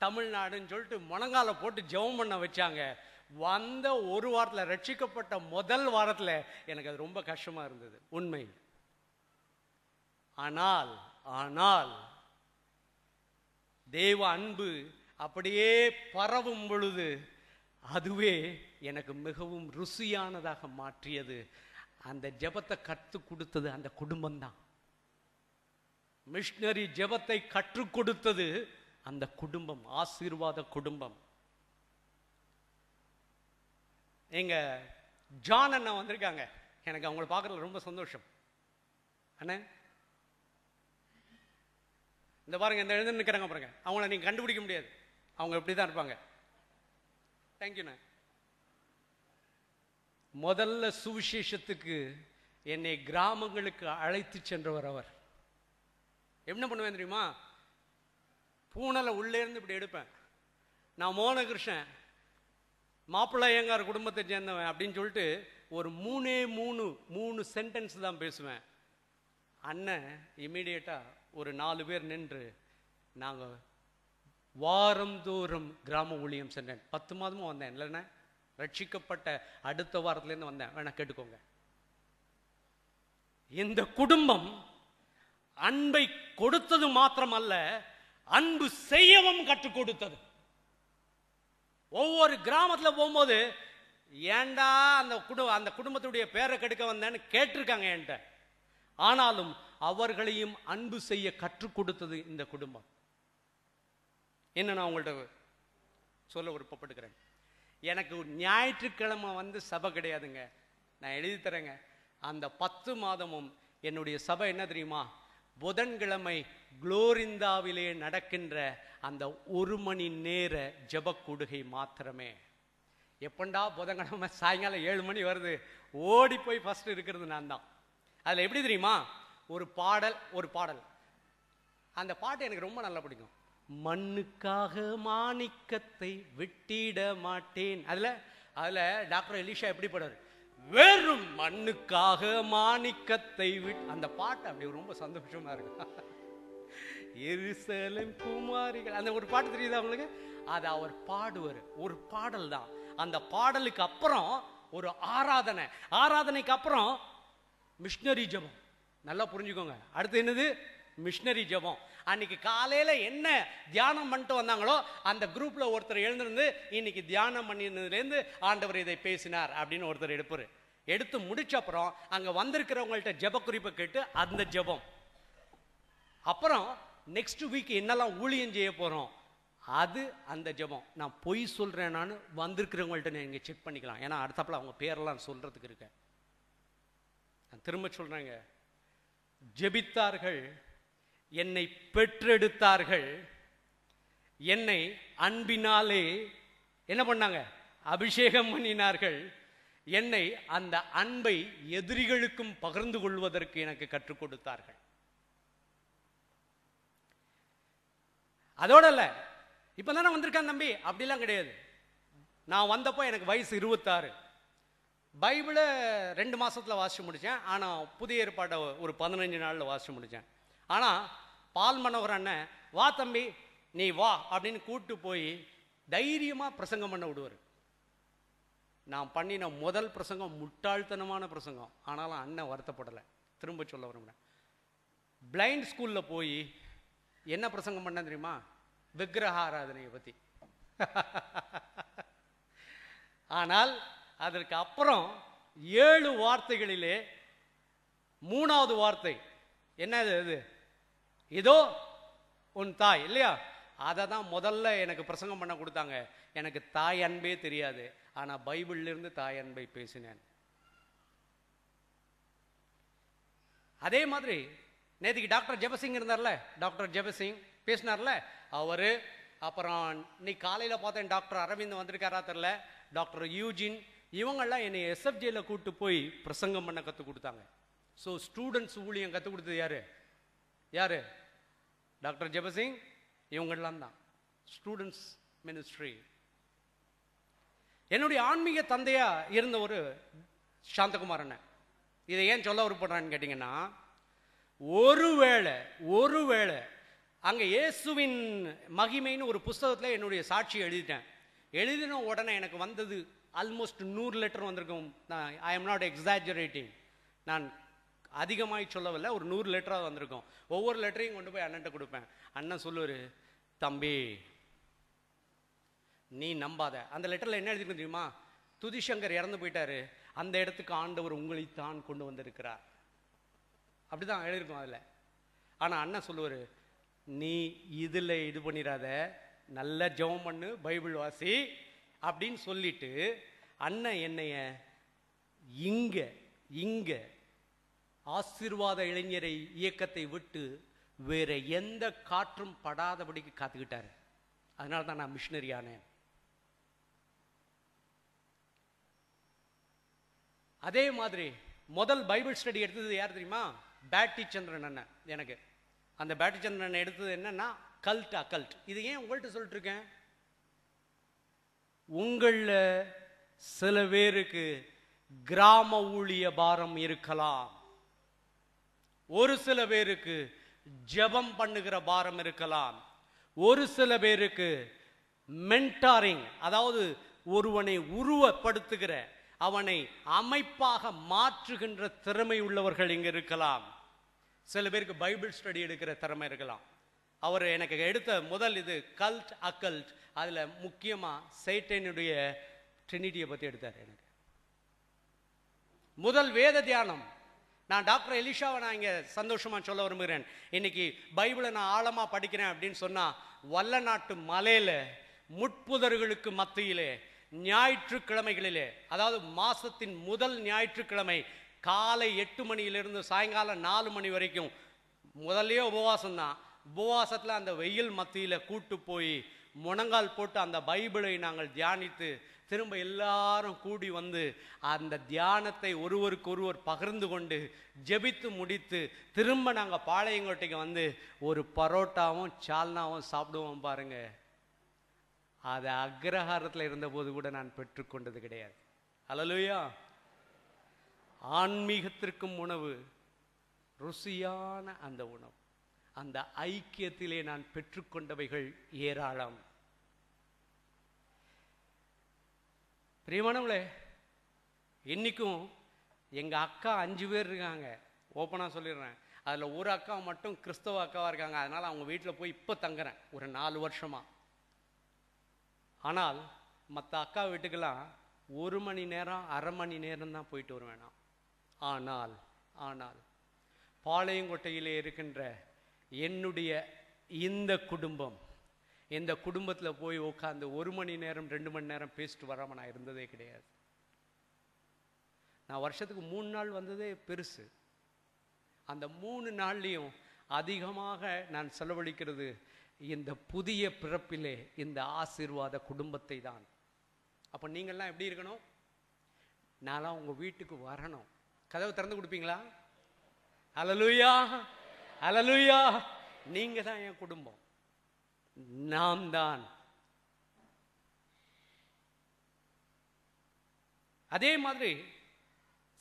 தமிழ்நாடுன்னு சொல்லிட்டு முனங்கால போட்டு ஜெபம் பண்ண வச்சாங்க வந்த ஒரு வாரத்தில் ரட்சிக்கப்பட்ட முதல் வாரத்தில் எனக்கு அது ரொம்ப கஷ்டமாக இருந்தது உண்மை ஆனால் ஆனால் தேவ அன்பு அப்படியே பரவும் பொழுது அதுவே எனக்கு மிகவும் ருசியானதாக மாற்றியது அந்த ஜபத்தை கற்றுக் கொடுத்தது அந்த குடும்பம்தான் மிஷினரி ஜபத்தை கற்றுக் கொடுத்தது அந்த குடும்பம் ஆசீர்வாத குடும்பம் எங்க ஜான் அண்ணா வந்திருக்காங்க எனக்கு அவங்கள பார்க்குறதுல ரொம்ப சந்தோஷம் அண்ணே இந்த பாருங்க இந்த எழுந்து நிற்கிறாங்க பாருங்க அவங்கள நீங்கள் கண்டுபிடிக்க முடியாது அவங்க எப்படி தான் இருப்பாங்க தேங்க்யூண்ண முதல்ல சுவிசேஷத்துக்கு என்னை கிராமங்களுக்கு அழைத்து சென்றவர் அவர் என்ன பண்ணுவேன் தெரியுமா பூனலை உள்ளேருந்து இப்படி எடுப்பேன் நான் மோனகிருஷ்ணன் மாப்பிள்ளை எங்கார் குடும்பத்தை சேர்ந்தவன் அப்படின்னு சொல்லிட்டு ஒரு மூணே மூணு மூணு சென்டென்ஸ் தான் பேசுவேன் அண்ணன் இமீடியட்டாக ஒரு நாலு பேர் நின்று நாங்கள் வாரந்தோறும் கிராம ஊழியம் சென்றேன் பத்து மாதமும் வந்தேன் இல்லைன்னா ரட்சிக்கப்பட்ட அடுத்த வாரத்திலேருந்து வந்தேன் வேணா கேட்டுக்கோங்க இந்த குடும்பம் அன்பை கொடுத்தது மாத்திரம் அல்ல அன்பு செய்யவும் கற்றுக் கொடுத்தது ஒவ்வொரு கிராமத்தில் போகும்போது ஏண்டா அந்த குடும்ப அந்த குடும்பத்துடைய பேரை கெடுக்க வந்தேன்னு கேட்டிருக்காங்க என்கிட்ட ஆனாலும் அவர்களையும் அன்பு செய்ய கற்றுக் கொடுத்தது இந்த குடும்பம் என்ன நான் உங்கள்கிட்ட சொல்ல விருப்பப்பட்டுக்கிறேன் எனக்கு ஞாயிற்றுக்கிழமை வந்து சபை கிடையாதுங்க நான் எழுதி தரேங்க அந்த பத்து மாதமும் என்னுடைய சபை என்ன தெரியுமா புதன்கிழமை குளோரிந்தாவிலே நடக்கின்ற அந்த ஒரு மணி நேர ஜப கூடுகை மாத்திரமே எப்பண்டா புதன்கிழமை சாயங்காலம் ஏழு மணி வருது ஓடி போய் ஃபஸ்ட்டு இருக்கிறது நான் தான் அதில் எப்படி தெரியுமா ஒரு பாடல் ஒரு பாடல் அந்த பாட்டு எனக்கு ரொம்ப நல்லா பிடிக்கும் மண்ணுக்காக மாணிக்கத்தை விட்டிட மாட்டேன் அதில் அதில் டாக்டர் எலிஷா எப்படி படுவார் வெறும் மண்ணுக்காக மாணிக்கத்தை விட் அந்த பாட்டு அப்படி ரொம்ப சந்தோஷமா இருக்கு எரிசலம் குமாரிகள் அந்த ஒரு பாட்டு தெரியுது அவங்களுக்கு அதை அவர் பாடுவார் ஒரு பாடல் தான் அந்த பாடலுக்கு அப்புறம் ஒரு ஆராதனை ஆராதனைக்கு அப்புறம் மிஷினரி ஜபம் நல்லா புரிஞ்சுக்கோங்க அடுத்து என்னது மிஷினரி ஜபம் அன்னைக்கு காலையில் என்ன தியானம் பண்ணிட்டு வந்தாங்களோ அந்த குரூப்பில் ஒருத்தர் எழுந்திருந்து இன்னைக்கு தியானம் பண்ணியிருந்ததுலேருந்து ஆண்டவர் இதை பேசினார் அப்படின்னு ஒருத்தர் எடுப்பார் எடுத்து முடிச்ச அப்புறம் அங்கே வந்திருக்கிறவங்கள்ட்ட ஜப குறிப்பை கேட்டு அந்த ஜபம் அப்புறம் நெக்ஸ்ட் வீக் என்னெல்லாம் ஊழியம் செய்ய போகிறோம் அது அந்த ஜபம் நான் பொய் சொல்கிறேன் நான் வந்திருக்கிறவங்கள்ட்ட நீங்கள் செக் பண்ணிக்கலாம் ஏன்னா அடுத்தப்பல அவங்க பேரெல்லாம் சொல்கிறதுக்கு இருக்க நான் திரும்ப சொல்கிறேங்க ஜெபித்தார்கள் என்னை பெற்றெடுத்தார்கள் என்னை அன்பினாலே என்ன பண்ணாங்க அபிஷேகம் பண்ணினார்கள் என்னை அந்த அன்பை எதிரிகளுக்கும் பகிர்ந்து கொள்வதற்கு எனக்கு கற்றுக் கொடுத்தார்கள் அதோட இல்ல இப்ப தானே வந்திருக்கான் தம்பி அப்படிலாம் கிடையாது நான் வந்தப்போ எனக்கு வயசு இருபத்தாறு பைபிளை ரெண்டு மாசத்துல வாசிச்சு முடித்தேன் ஆனால் புதிய ஏற்பாட்டை ஒரு பதினஞ்சு நாளில் வாசிச்சு முடிச்சேன் ஆனால் பால் மனோகர் அண்ணன் வா தம்பி நீ வா அப்படின்னு கூட்டு போய் தைரியமாக பிரசங்கம் பண்ண விடுவார் நான் பண்ணின முதல் பிரசங்கம் முட்டாள்தனமான பிரசங்கம் ஆனாலும் அண்ணன் வருத்தப்படலை திரும்ப சொல்ல விரும்புகிறேன் பிளைண்ட் ஸ்கூலில் போய் என்ன பிரசங்கம் பண்ண தெரியுமா விக்கிரக ஆராதனையை பற்றி ஆனால் அதற்கு அப்புறம் ஏழு வார்த்தைகளிலே மூணாவது வார்த்தை என்ன இது இதோ உன் தாய் இல்லையா அதை தான் முதல்ல எனக்கு பிரசங்கம் பண்ண கொடுத்தாங்க எனக்கு தாய் அன்பே தெரியாது ஆனால் பைபிள்லேருந்து தாய் அன்பை பேசினேன் அதே மாதிரி நேற்றுக்கு டாக்டர் ஜெபசிங் இருந்தார்ல டாக்டர் ஜெபசிங் பேசினார்ல அவர் அப்புறம் இன்னைக்கு காலையில் பார்த்தேன் டாக்டர் அரவிந்த் வந்திருக்காரா தெரில டாக்டர் யூஜின் இவங்கெல்லாம் என்னை எஸ்எஃப்ஜியில் கூப்பிட்டு போய் பிரசங்கம் பண்ண கற்றுக் கொடுத்தாங்க ஸோ ஸ்டூடெண்ட்ஸ் ஊழியம் கற்றுக் கொடுத்தது யார் யார் டாக்டர் ஜெபசிங் இவங்கெல்லாம் தான் ஸ்டூடெண்ட்ஸ் மினிஸ்ட்ரி என்னுடைய ஆன்மீக தந்தையாக இருந்த ஒரு சாந்தகுமார் அண்ணன் இதை ஏன் சொல்ல விருப்பப்படுறான்னு கேட்டிங்கன்னா ஒருவேளை ஒருவேளை அங்கே இயேசுவின் மகிமைன்னு ஒரு புஸ்தகத்தில் என்னுடைய சாட்சியை எழுதிட்டேன் எழுதின உடனே எனக்கு வந்தது ஆல்மோஸ்ட் நூறு லெட்டர் வந்திருக்கும் நான் ஐ எம் நாட் எக்ஸாஜரேட்டிங் நான் அதிகமாகி சொல்லவில்லை ஒரு நூறு லெட்டராக வந்திருக்கும் ஒவ்வொரு லெட்டரையும் கொண்டு போய் அண்ணன்ட்ட கொடுப்பேன் அண்ணன் சொல்லுவார் தம்பி நீ நம்பாத அந்த லெட்டரில் என்ன எழுதிருக்கு தெரியுமா துதிசங்கர் இறந்து போயிட்டாரு அந்த இடத்துக்கு ஆண்டவர் உங்களை தான் கொண்டு வந்திருக்கிறார் அப்படிதான் எழுதியிருக்கோம் அதில் ஆனால் அண்ணன் சொல்லுவார் நீ இதில் இது பண்ணிடாத நல்ல ஜெபம் பண்ணு பைபிள் வாசி அப்படின்னு சொல்லிட்டு அண்ணன் என்னைய இங்கே இங்கே ஆசீர்வாத இளைஞரை இயக்கத்தை விட்டு வேற எந்த காற்றும் படாதபடிக்கு காத்துக்கிட்டார் அதனால தான் நான் மிஷினரி ஆனேன் அதே மாதிரி முதல் பைபிள் ஸ்டடி எடுத்தது யார் தெரியுமா பேட்டி சந்திரன் அண்ணன் எனக்கு அந்த பேட்டி சந்திரன் எடுத்தது என்னன்னா கல்ட் அகல்ட் இது ஏன் உங்கள்கிட்ட சொல்லிட்டு இருக்கேன் உங்களில் சில பேருக்கு கிராம ஊழிய பாரம் இருக்கலாம் ஒரு சில பேருக்கு ஜபம் பண்ணுகிற பாரம் இருக்கலாம் ஒரு சில பேருக்கு மென்டாரிங் அதாவது ஒருவனை உருவப்படுத்துகிற அவனை அமைப்பாக மாற்றுகின்ற திறமை உள்ளவர்கள் இங்கே இருக்கலாம் சில பேருக்கு பைபிள் ஸ்டடி எடுக்கிற திறமை இருக்கலாம் அவர் எனக்கு எடுத்த முதல் இது கல்ட் அக்கல்ட் அதில் முக்கியமாக சைட்டனுடைய ட்ரினிட்டியை பற்றி எடுத்தார் எனக்கு முதல் வேத தியானம் நான் டாக்டர் எலிஷாவை நான் இங்கே சந்தோஷமாக சொல்ல விரும்புகிறேன் இன்னைக்கு பைபிளை நான் ஆழமாக படிக்கிறேன் அப்படின்னு சொன்னால் வல்ல நாட்டு மலையில் முட்புதர்களுக்கு மத்தியிலே ஞாயிற்றுக்கிழமைகளிலே அதாவது மாதத்தின் முதல் ஞாயிற்றுக்கிழமை காலை எட்டு மணியிலிருந்து சாயங்காலம் நாலு மணி வரைக்கும் முதல்லையே உபவாசம் தான் உபவாசத்தில் அந்த வெயில் மத்தியில் கூட்டு போய் முணங்கால் போட்டு அந்த பைபிளை நாங்கள் தியானித்து திரும்ப எல்லாரும் கூடி வந்து அந்த தியானத்தை ஒருவருக்கொருவர் பகிர்ந்து கொண்டு ஜெபித்து முடித்து திரும்ப நாங்கள் பாளையங்கோட்டைக்கு வந்து ஒரு பரோட்டாவும் சால்னாவும் சாப்பிடுவோம் பாருங்கள் அதை அக்ரஹாரத்தில் இருந்தபோது கூட நான் பெற்றுக்கொண்டது கிடையாது அலலுயா ஆன்மீகத்திற்கும் உணவு ருசியான அந்த உணவு அந்த ஐக்கியத்திலே நான் பெற்றுக்கொண்டவைகள் ஏராளம் பிரியமானவங்களே இன்றைக்கும் எங்கள் அக்கா அஞ்சு பேர் இருக்காங்க ஓப்பனாக சொல்லிடுறேன் அதில் ஒரு அக்கா மட்டும் கிறிஸ்தவ அக்காவாக இருக்காங்க அதனால் அவங்க வீட்டில் போய் இப்போ தங்குறேன் ஒரு நாலு வருஷமாக ஆனால் மற்ற அக்கா வீட்டுக்கெல்லாம் ஒரு மணி நேரம் அரை மணி நேரம் தான் போயிட்டு வருவேணாம் ஆனால் ஆனால் பாளையங்கோட்டையிலே இருக்கின்ற என்னுடைய இந்த குடும்பம் எந்த குடும்பத்தில் போய் உட்காந்து ஒரு மணி நேரம் ரெண்டு மணி நேரம் பேசிட்டு வராமல் நான் இருந்ததே கிடையாது நான் வருஷத்துக்கு மூணு நாள் வந்ததே பெருசு அந்த மூணு நாள்லேயும் அதிகமாக நான் செலவழிக்கிறது இந்த புதிய பிறப்பிலே இந்த ஆசீர்வாத குடும்பத்தை தான் அப்போ நீங்கள்லாம் எப்படி இருக்கணும் நான்லாம் உங்கள் வீட்டுக்கு வரணும் கதவை திறந்து கொடுப்பீங்களா அலலுயா அலலுயா நீங்கள் தான் என் குடும்பம் நாம் தான் அதே மாதிரி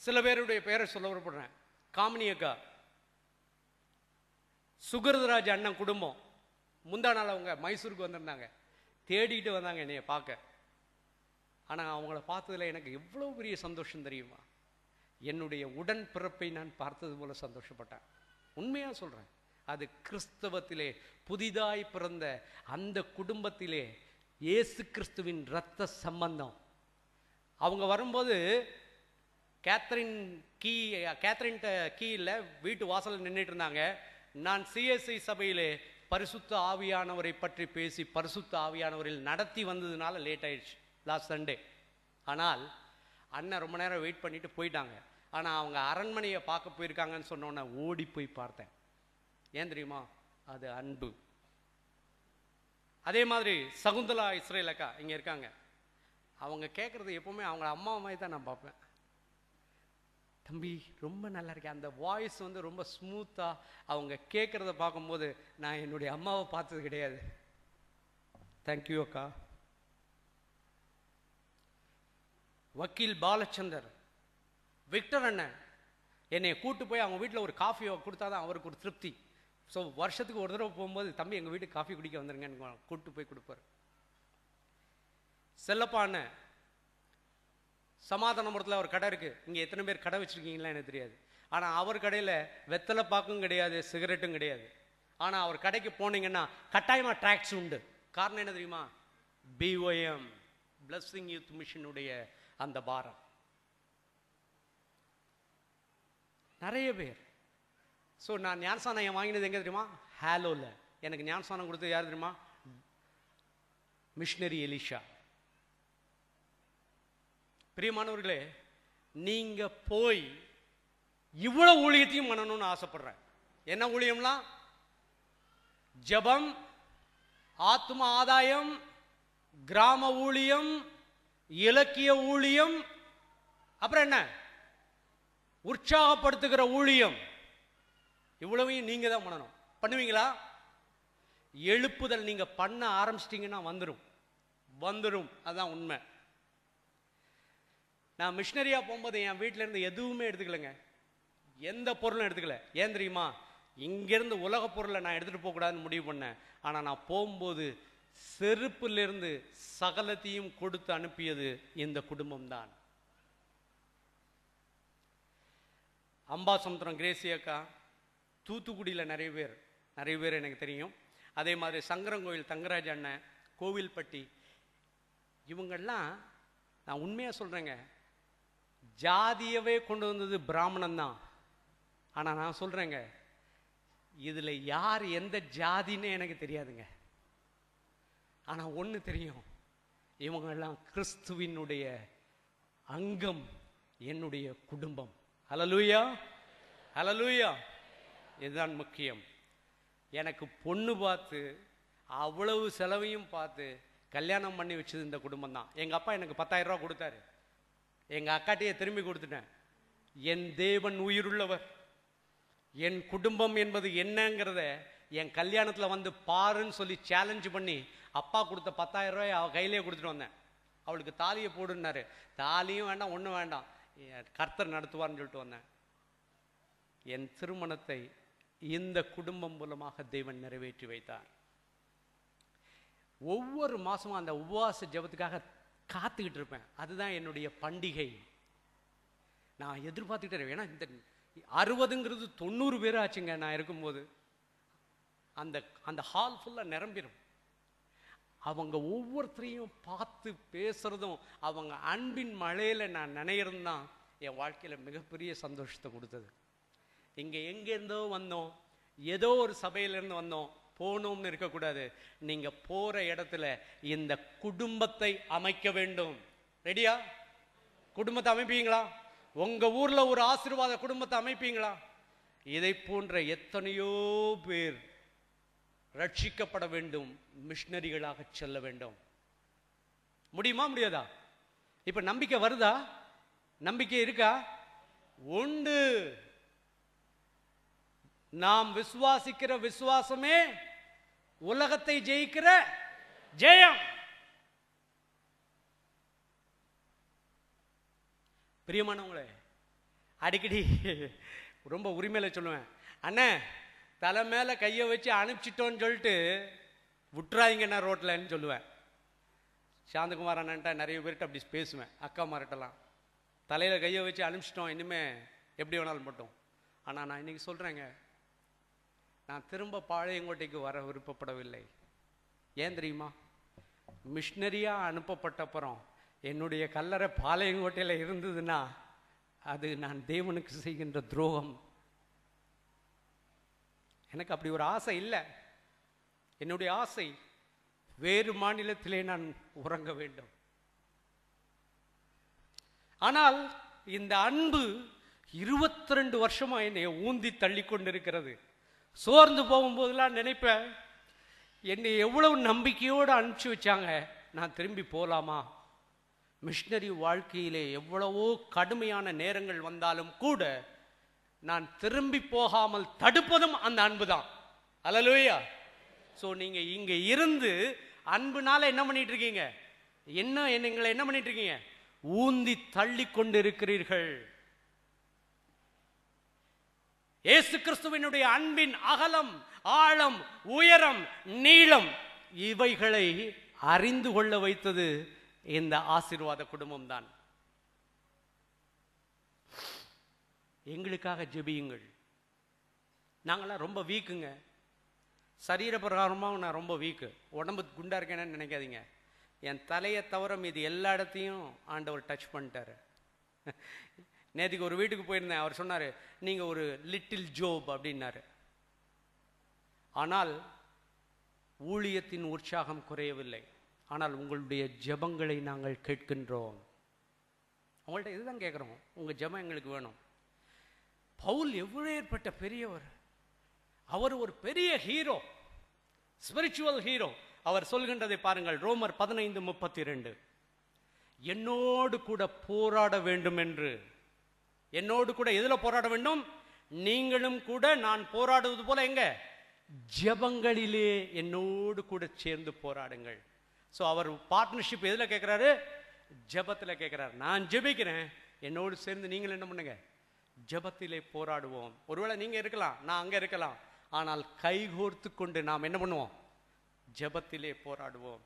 சில பேருடைய பெயரை சொல்ல விரும்புகிறேன் காமினி அக்கா சுகர்தராஜ் அண்ணன் குடும்பம் முந்தா நாள் அவங்க மைசூருக்கு வந்திருந்தாங்க தேடிட்டு வந்தாங்க என்னைய பார்க்க ஆனால் அவங்கள பார்த்ததில் எனக்கு எவ்வளோ பெரிய சந்தோஷம் தெரியுமா என்னுடைய உடன் பிறப்பை நான் பார்த்தது போல சந்தோஷப்பட்டேன் உண்மையாக சொல்கிறேன் அது கிறிஸ்தவத்திலே புதிதாய் பிறந்த அந்த குடும்பத்திலே இயேசு கிறிஸ்துவின் இரத்த சம்பந்தம் அவங்க வரும்போது கேத்ரின் கீ கேத்ரின் இல்லை வீட்டு வாசலில் நின்றுட்டு இருந்தாங்க நான் சிஎஸ்ஐ சபையிலே பரிசுத்த ஆவியானவரை பற்றி பேசி பரிசுத்த ஆவியானவரில் நடத்தி வந்ததுனால லேட் ஆயிடுச்சு லாஸ்ட் சண்டே ஆனால் அண்ணன் ரொம்ப நேரம் வெயிட் பண்ணிட்டு போயிட்டாங்க ஆனால் அவங்க அரண்மனையை பார்க்க போயிருக்காங்கன்னு சொன்னோன்னே ஓடி போய் பார்த்தேன் ஏன் தெரியுமா அது அன்பு அதே மாதிரி சகுந்தலா இஸ்ரேல் அக்கா இங்கே இருக்காங்க அவங்க கேட்குறது எப்போவுமே அவங்க அம்மா மாதிரி தான் நான் பார்ப்பேன் தம்பி ரொம்ப நல்லா இருக்கேன் அந்த வாய்ஸ் வந்து ரொம்ப ஸ்மூத்தாக அவங்க கேட்குறத பார்க்கும்போது நான் என்னுடைய அம்மாவை பார்த்தது கிடையாது தேங்க்யூ அக்கா வக்கீல் பாலச்சந்தர் விக்டர் அண்ணன் என்னை கூட்டு போய் அவங்க வீட்டில் ஒரு காஃபியை தான் அவருக்கு ஒரு திருப்தி ஸோ வருஷத்துக்கு ஒரு தடவை போகும்போது தம்பி எங்கள் வீட்டுக்கு காஃபி குடிக்க வந்துருங்க கூப்பிட்டு போய் கொடுப்பார் செல்லப்பான சமாதானபுரத்தில் ஒரு கடை இருக்குது இங்கே எத்தனை பேர் கடை வச்சுருக்கீங்களா எனக்கு தெரியாது ஆனால் அவர் கடையில் வெத்தலை பாக்கும் கிடையாது சிகரெட்டும் கிடையாது ஆனால் அவர் கடைக்கு போனீங்கன்னா கட்டாயமாக ட்ராக்ஸ் உண்டு காரணம் என்ன தெரியுமா பிஓஎம் பிளஸ்ஸிங் யூத் மிஷனுடைய அந்த பாரம் நிறைய பேர் ஸோ நான் ஞானசானம் என் வாங்கினது எங்கே தெரியுமா ஹேலோவில் எனக்கு ஞானசானம் கொடுத்தது யார் தெரியுமா மிஷினரி எலிஷா பிரியமானவர்களே நீங்கள் போய் இவ்வளோ ஊழியத்தையும் பண்ணணும்னு ஆசைப்படுறேன் என்ன ஊழியம்னா ஜபம் ஆத்ம ஆதாயம் கிராம ஊழியம் இலக்கிய ஊழியம் அப்புறம் என்ன உற்சாகப்படுத்துகிற ஊழியம் இவ்வளவையும் நீங்கள் தான் பண்ணணும் பண்ணுவீங்களா எழுப்புதல் நீங்கள் பண்ண ஆரம்பிச்சிட்டிங்கன்னா வந்துடும் வந்துடும் அதுதான் உண்மை நான் மிஷினரியாக போகும்போது என் வீட்டிலேருந்து எதுவுமே எடுத்துக்கலைங்க எந்த பொருளும் எடுத்துக்கல ஏன் தெரியுமா இங்கேருந்து உலக பொருளை நான் எடுத்துகிட்டு போகக்கூடாதுன்னு முடிவு பண்ணேன் ஆனால் நான் போகும்போது செருப்பிலிருந்து சகலத்தையும் கொடுத்து அனுப்பியது இந்த குடும்பம் தான் அம்பாசமுத்திரம் கிரேசி அக்கா தூத்துக்குடியில் நிறைய பேர் நிறைய பேர் எனக்கு தெரியும் அதே மாதிரி சங்கரங்கோவில் தங்கராஜ அண்ணன் கோவில்பட்டி இவங்கள்லாம் நான் உண்மையாக சொல்கிறேங்க ஜாதியவே கொண்டு வந்தது பிராமணன் தான் ஆனால் நான் சொல்கிறேங்க இதில் யார் எந்த ஜாதின்னு எனக்கு தெரியாதுங்க ஆனால் ஒன்று தெரியும் இவங்கெல்லாம் கிறிஸ்துவினுடைய அங்கம் என்னுடைய குடும்பம் அலலூயா அலலூயா இதுதான் முக்கியம் எனக்கு பொண்ணு பார்த்து அவ்வளவு செலவையும் பார்த்து கல்யாணம் பண்ணி வச்சது இந்த குடும்பம் தான் எங்கள் அப்பா எனக்கு ரூபா கொடுத்தாரு எங்கள் அக்காட்டையே திரும்பி கொடுத்துட்டேன் என் தேவன் உயிருள்ளவர் என் குடும்பம் என்பது என்னங்கிறத என் கல்யாணத்தில் வந்து பாருன்னு சொல்லி சேலஞ்சு பண்ணி அப்பா கொடுத்த பத்தாயிரம் ரூபாய் அவள் கையிலே கொடுத்துட்டு வந்தேன் அவளுக்கு தாலியை போடுனாரு தாலியும் வேண்டாம் ஒன்றும் வேண்டாம் கர்த்தர் நடத்துவார்னு சொல்லிட்டு வந்தேன் என் திருமணத்தை இந்த குடும்பம் மூலமாக தெய்வன் நிறைவேற்றி வைத்தார் ஒவ்வொரு மாதமும் அந்த உபவாச ஜபத்துக்காக காத்துக்கிட்டு இருப்பேன் அதுதான் என்னுடைய பண்டிகை நான் எதிர்பார்த்துக்கிட்டே இருப்பேன் ஏன்னா இந்த அறுபதுங்கிறது தொண்ணூறு பேர் ஆச்சுங்க நான் இருக்கும்போது அந்த அந்த ஹால் ஃபுல்லாக நிரம்பிடும் அவங்க ஒவ்வொருத்தரையும் பார்த்து பேசுகிறதும் அவங்க அன்பின் மழையில் நான் நினைகிறதும் தான் என் வாழ்க்கையில் மிகப்பெரிய சந்தோஷத்தை கொடுத்தது இங்கே எங்கேருந்தோ வந்தோம் ஏதோ ஒரு சபையிலேருந்து வந்தோம் போகணும்னு இருக்கக்கூடாது நீங்கள் போகிற இடத்துல இந்த குடும்பத்தை அமைக்க வேண்டும் ரெடியா குடும்பத்தை அமைப்பீங்களா உங்கள் ஊரில் ஒரு ஆசீர்வாத குடும்பத்தை அமைப்பீங்களா இதை போன்ற எத்தனையோ பேர் ரட்சிக்கப்பட வேண்டும் மிஷினரிகளாக செல்ல வேண்டும் முடியுமா முடியாதா இப்போ நம்பிக்கை வருதா நம்பிக்கை இருக்கா உண்டு நாம் விசுவாசிக்கிற விசுவாசமே உலகத்தை ஜெயிக்கிற ஜெயம் பிரியமானவங்களே அடிக்கடி ரொம்ப உரிமையில சொல்லுவேன் அண்ணே தலை மேலே கையை வச்சு அனுப்பிச்சிட்டோன்னு சொல்லிட்டு என்ன ரோட்லன்னு சொல்லுவேன் சாந்தகுமார் அண்ணன்ட்ட நிறைய பேர்கிட்ட அப்படி பேசுவேன் அக்கா மார்கிட்டலாம் தலையில் கையை வச்சு அனுப்பிச்சிட்டோம் இனிமே எப்படி வேணாலும் மட்டும் ஆனால் நான் இன்னைக்கு சொல்கிறேங்க நான் திரும்ப பாளையங்கோட்டைக்கு வர விருப்பப்படவில்லை ஏன் தெரியுமா மிஷினரியாக அனுப்பப்பட்டப்புறம் என்னுடைய கல்லறை பாளையங்கோட்டையில் இருந்ததுன்னா அது நான் தேவனுக்கு செய்கின்ற துரோகம் எனக்கு அப்படி ஒரு ஆசை இல்லை என்னுடைய ஆசை வேறு மாநிலத்திலே நான் உறங்க வேண்டும் ஆனால் இந்த அன்பு இருபத்தி ரெண்டு வருஷமா என்னை ஊந்தி தள்ளி கொண்டிருக்கிறது சோர்ந்து போகும்போதெல்லாம் நினைப்பேன் என்னை எவ்வளவு நம்பிக்கையோடு அனுப்பிச்சி வச்சாங்க நான் திரும்பி போகலாமா மிஷினரி வாழ்க்கையிலே எவ்வளவோ கடுமையான நேரங்கள் வந்தாலும் கூட நான் திரும்பி போகாமல் தடுப்பதும் அந்த அன்பு தான் அலலுயா ஸோ நீங்கள் இங்கே இருந்து அன்புனால என்ன பண்ணிட்டு இருக்கீங்க என்ன என்னங்களை என்ன பண்ணிட்டு இருக்கீங்க ஊந்தி தள்ளி கொண்டு இருக்கிறீர்கள் இயேசு கிறிஸ்துவனுடைய அன்பின் அகலம் ஆழம் உயரம் நீளம் இவைகளை அறிந்து கொள்ள வைத்தது இந்த ஆசீர்வாத குடும்பம் தான் எங்களுக்காக ஜெபியுங்கள் நாங்களாம் ரொம்ப வீக்குங்க சரீர நான் ரொம்ப வீக்கு உடம்பு குண்டாக இருக்கேன்னு நினைக்காதீங்க என் தலையை தவிர மீது எல்லா இடத்தையும் ஆண்டவர் டச் பண்ணிட்டாரு நேற்றுக்கு ஒரு வீட்டுக்கு போயிருந்தேன் அவர் சொன்னார் நீங்கள் ஒரு லிட்டில் ஜோப் அப்படின்னாரு ஆனால் ஊழியத்தின் உற்சாகம் குறையவில்லை ஆனால் உங்களுடைய ஜபங்களை நாங்கள் கேட்கின்றோம் அவங்கள்ட்ட இதுதான் கேட்குறோம் உங்கள் ஜபம் எங்களுக்கு வேணும் பவுல் எவ்வளோ ஏற்பட்ட பெரியவர் அவர் ஒரு பெரிய ஹீரோ ஸ்பிரிச்சுவல் ஹீரோ அவர் சொல்கின்றதை பாருங்கள் ரோமர் பதினைந்து முப்பத்தி ரெண்டு என்னோடு கூட போராட வேண்டும் என்று என்னோடு கூட எதில் போராட வேண்டும் நீங்களும் கூட நான் போராடுவது போல எங்க ஜபங்களிலே என்னோடு கூட சேர்ந்து போராடுங்கள் ஸோ அவர் பார்ட்னர்ஷிப் எதில் கேட்குறாரு ஜபத்தில் கேட்குறாரு நான் ஜபிக்கிறேன் என்னோடு சேர்ந்து நீங்கள் என்ன பண்ணுங்க ஜபத்திலே போராடுவோம் ஒருவேளை நீங்கள் இருக்கலாம் நான் அங்கே இருக்கலாம் ஆனால் கைகோர்த்து கொண்டு நாம் என்ன பண்ணுவோம் ஜபத்திலே போராடுவோம்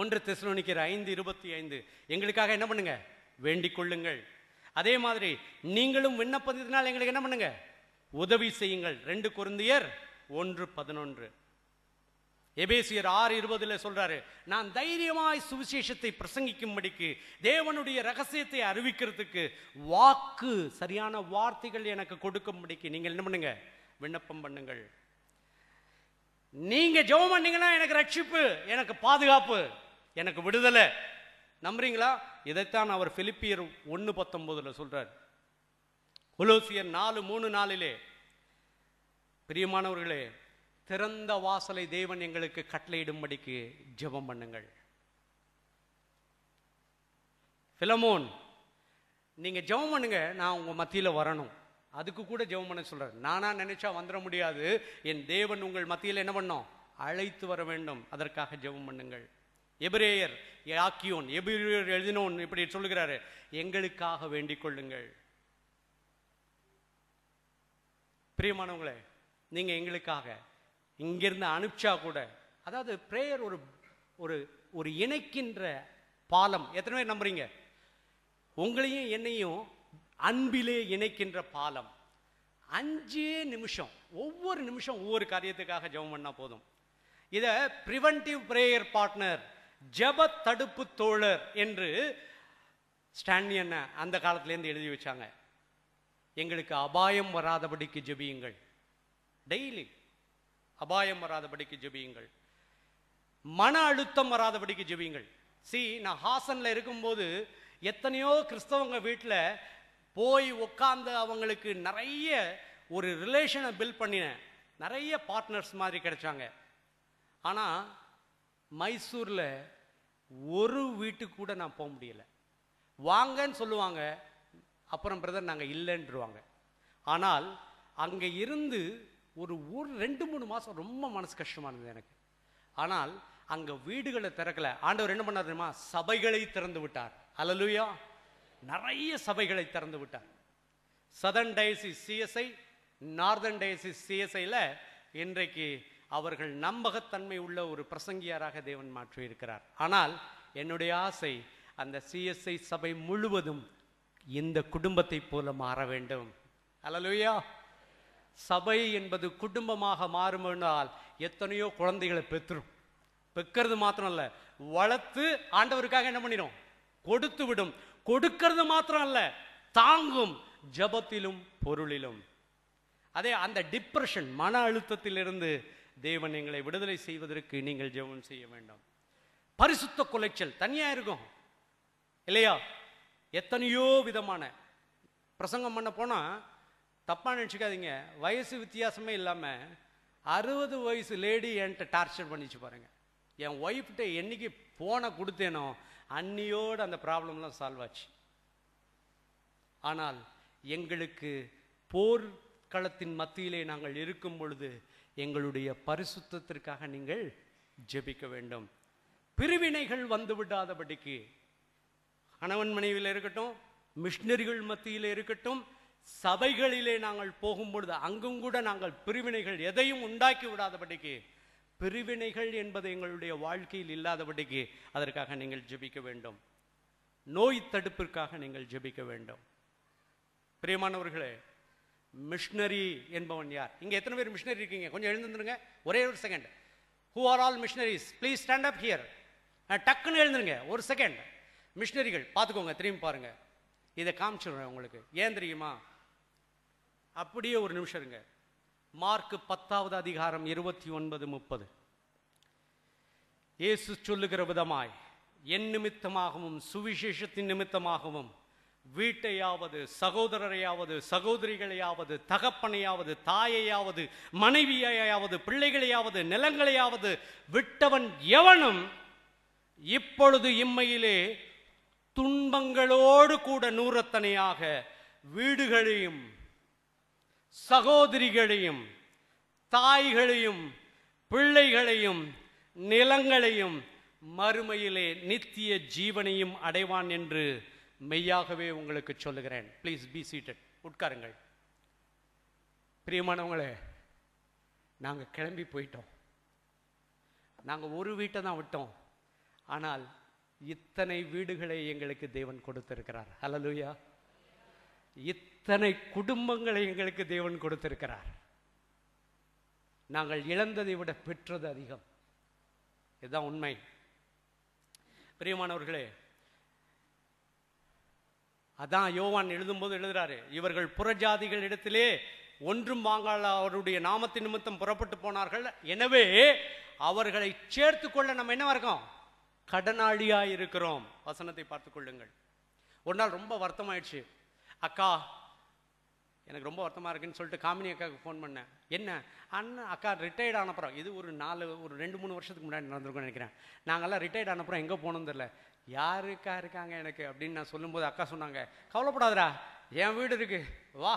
ஒன்று திசுலோனிக்கிற ஐந்து இருபத்தி ஐந்து எங்களுக்காக என்ன பண்ணுங்க வேண்டிக் கொள்ளுங்கள் அதே மாதிரி நீங்களும் விண்ணப்பத்தினால் எங்களுக்கு என்ன பண்ணுங்க உதவி செய்யுங்கள் ரெண்டு குருந்தியர் ஒன்று பதினொன்று எபேசியர் ஆறு இருபதுல சொல்றாரு நான் தைரியமாய் சுவிசேஷத்தை பிரசங்கிக்கும்படிக்கு தேவனுடைய ரகசியத்தை அறிவிக்கிறதுக்கு வாக்கு சரியான வார்த்தைகள் எனக்கு கொடுக்கும்படிக்கு நீங்கள் என்ன பண்ணுங்க விண்ணப்பம் பண்ணுங்கள் நீங்க ஜெபம் பண்ணீங்கன்னா எனக்கு ரட்சிப்பு எனக்கு பாதுகாப்பு எனக்கு விடுதலை நம்புறீங்களா இதைத்தான் அவர் பிலிப்பியர் ஒன்று பத்தொம்போதில் சொல்கிறார் கொலோசியர் நாலு மூணு நாளிலே பிரியமானவர்களே திறந்த வாசலை தேவன் எங்களுக்கு கட்டளையிடும்படிக்கு ஜெபம் பண்ணுங்கள் பிலமோன் நீங்கள் ஜெபம் பண்ணுங்க நான் உங்கள் மத்தியில் வரணும் அதுக்கு கூட ஜெபம் பண்ண சொல்கிறார் நானாக நினச்சா வந்துட முடியாது என் தேவன் உங்கள் மத்தியில் என்ன பண்ணோம் அழைத்து வர வேண்டும் அதற்காக ஜெபம் பண்ணுங்கள் எபிரேயர் ஆக்கியோன் எபிரேயர் எழுதினோன் இப்படி சொல்லுகிறாரு எங்களுக்காக வேண்டிக் கொள்ளுங்கள் பிரியமானவங்களே நீங்கள் எங்களுக்காக இங்கிருந்து அனுப்பிச்சா கூட அதாவது ப்ரேயர் ஒரு ஒரு ஒரு இணைக்கின்ற பாலம் எத்தனை பேர் நம்புறீங்க உங்களையும் என்னையும் அன்பிலே இணைக்கின்ற பாலம் அஞ்சே நிமிஷம் ஒவ்வொரு நிமிஷம் ஒவ்வொரு காரியத்துக்காக ஜெபம் பண்ணால் போதும் இதை ப்ரிவென்டிவ் ப்ரேயர் பார்ட்னர் ஜப தடுப்பு தோழர் என்று ஸ்டான்லி என்ன அந்த காலத்துலேருந்து எழுதி வச்சாங்க எங்களுக்கு அபாயம் வராதபடிக்கு ஜெபியுங்கள் டெய்லி அபாயம் வராதபடிக்கு ஜெபியுங்கள் மன அழுத்தம் வராதபடிக்கு ஜெபியுங்கள் சி நான் ஹாசனில் இருக்கும்போது எத்தனையோ கிறிஸ்தவங்க வீட்டில் போய் உட்காந்து அவங்களுக்கு நிறைய ஒரு ரிலேஷனை பில்ட் பண்ணினேன் நிறைய பார்ட்னர்ஸ் மாதிரி கிடைச்சாங்க ஆனால் மைசூரில் ஒரு வீட்டுக்கு கூட நான் போக முடியலை வாங்கன்னு சொல்லுவாங்க அப்புறம் பிரதர் நாங்கள் இல்லைன்றுவாங்க ஆனால் அங்கே இருந்து ஒரு ஒரு ரெண்டு மூணு மாதம் ரொம்ப மனசு கஷ்டமாக இருந்தது எனக்கு ஆனால் அங்கே வீடுகளை திறக்கலை ஆண்டவர் என்ன பண்ணார் தெரியுமா சபைகளை திறந்து விட்டார் அலலுயா நிறைய சபைகளை திறந்து விட்டார் southern diocese CSI northern diocese சிஎஸ்ஐயில் இன்றைக்கு அவர்கள் நம்பகத்தன்மை உள்ள ஒரு பிரசங்கியாராக தேவன் மாற்றியிருக்கிறார் ஆனால் என்னுடைய ஆசை அந்த சிஎஸ்ஐ சபை முழுவதும் இந்த குடும்பத்தை போல மாற வேண்டும் அலலுயா சபை என்பது குடும்பமாக மாறுமென்றால் எத்தனையோ குழந்தைகளை பெற்றுரும் பெக்கிறது மாத்திரம் அல்ல வளர்த்து ஆண்டவருக்காக என்ன பண்ணிடும் கொடுத்து விடும் கொடுக்கிறது மாத்திரம் அல்ல தாங்கும் ஜபத்திலும் பொருளிலும் அதே அந்த டிப்ரெஷன் மன அழுத்தத்திலிருந்து தேவன் எங்களை விடுதலை செய்வதற்கு நீங்கள் ஜெபம் செய்ய வேண்டும் பரிசுத்த குலைச்சல் தனியா இருக்கும் இல்லையா எத்தனையோ விதமான பிரசங்கம் பண்ண போனா தப்பா நினச்சிக்காதீங்க வயசு வித்தியாசமே இல்லாம அறுபது வயசு லேடி என்கிட்ட டார்ச்சர் பண்ணிச்சு பாருங்க என் ஒய்ஃப்கிட்ட என்னைக்கு போன கொடுத்தேனோ அன்னியோடு அந்த ப்ராப்ளம்லாம் சால்வ் ஆச்சு ஆனால் எங்களுக்கு போர்க்களத்தின் மத்தியிலே நாங்கள் இருக்கும் பொழுது எங்களுடைய பரிசுத்தத்திற்காக நீங்கள் ஜெபிக்க வேண்டும் பிரிவினைகள் வந்து விடாதபடிக்கு கணவன் மனைவியில் இருக்கட்டும் மிஷினரிகள் மத்தியில் இருக்கட்டும் சபைகளிலே நாங்கள் போகும்பொழுது அங்கும் கூட நாங்கள் பிரிவினைகள் எதையும் உண்டாக்கி விடாதபடிக்கு பிரிவினைகள் என்பது எங்களுடைய வாழ்க்கையில் இல்லாதபடிக்கு அதற்காக நீங்கள் ஜெபிக்க வேண்டும் நோய் தடுப்பிற்காக நீங்கள் ஜெபிக்க வேண்டும் பிரியமானவர்களே மிஷினரி என்பவன் யார் இங்கே எத்தனை பேர் மிஷினரி இருக்கீங்க கொஞ்சம் எழுந்துருங்க ஒரே ஒரு second who are all missionaries please stand up here டக்குன்னு எழுந்துருங்க ஒரு செகண்ட் மிஷினரிகள் பார்த்துக்கோங்க திரும்பி பாருங்க இதை காமிச்சிடுறேன் உங்களுக்கு ஏன் தெரியுமா அப்படியே ஒரு நிமிஷம் இருங்க மார்க் பத்தாவது அதிகாரம் இருபத்தி ஒன்பது முப்பது இயேசு சொல்லுகிற விதமாய் என் நிமித்தமாகவும் சுவிசேஷத்தின் நிமித்தமாகவும் வீட்டையாவது சகோதரரையாவது சகோதரிகளையாவது தகப்பனையாவது தாயையாவது மனைவியையாவது பிள்ளைகளையாவது நிலங்களையாவது விட்டவன் எவனும் இப்பொழுது இம்மையிலே துன்பங்களோடு கூட நூறத்தனையாக வீடுகளையும் சகோதரிகளையும் தாய்களையும் பிள்ளைகளையும் நிலங்களையும் மறுமையிலே நித்திய ஜீவனையும் அடைவான் என்று மெய்யாகவே உங்களுக்கு சொல்லுகிறேன் ப்ளீஸ் பி சீட்டட் உட்காருங்கள் பிரியமானவங்களே நாங்கள் கிளம்பி போயிட்டோம் நாங்கள் ஒரு வீட்டை தான் விட்டோம் ஆனால் இத்தனை வீடுகளை எங்களுக்கு தேவன் கொடுத்திருக்கிறார் ஹலலுயா இத்தனை குடும்பங்களை எங்களுக்கு தேவன் கொடுத்திருக்கிறார் நாங்கள் இழந்ததை விட பெற்றது அதிகம் இதுதான் உண்மை பிரியமானவர்களே அதான் யோவான் எழுதும்போது எழுதுறாரு இவர்கள் புறஜாதிகள் இடத்திலே ஒன்றும் வாங்காத அவருடைய நாமத்தின் நிமித்தம் புறப்பட்டு போனார்கள் எனவே அவர்களை சேர்த்து கொள்ள நம்ம என்ன இருக்கோம் கடனாளியா இருக்கிறோம் வசனத்தை பார்த்து கொள்ளுங்கள் ஒரு நாள் ரொம்ப வருத்தமாயிடுச்சு அக்கா எனக்கு ரொம்ப வருத்தமாக இருக்குன்னு சொல்லிட்டு காமினி அக்காவுக்கு ஃபோன் பண்ணேன் என்ன அண்ணன் அக்கா ரிட்டையர்ட் ஆனப்புறம் இது ஒரு நாலு ஒரு ரெண்டு மூணு வருஷத்துக்கு முன்னாடி நடந்திருக்கும்னு நினைக்கிறேன் நாங்கள்லாம் ரிட்டையர்ட் ஆனப்புறம் எங்கே போகணும்னு தெரில யாருக்கா இருக்காங்க எனக்கு அப்படின்னு நான் சொல்லும்போது அக்கா சொன்னாங்க கவலைப்படாதடா என் வீடு இருக்கு வா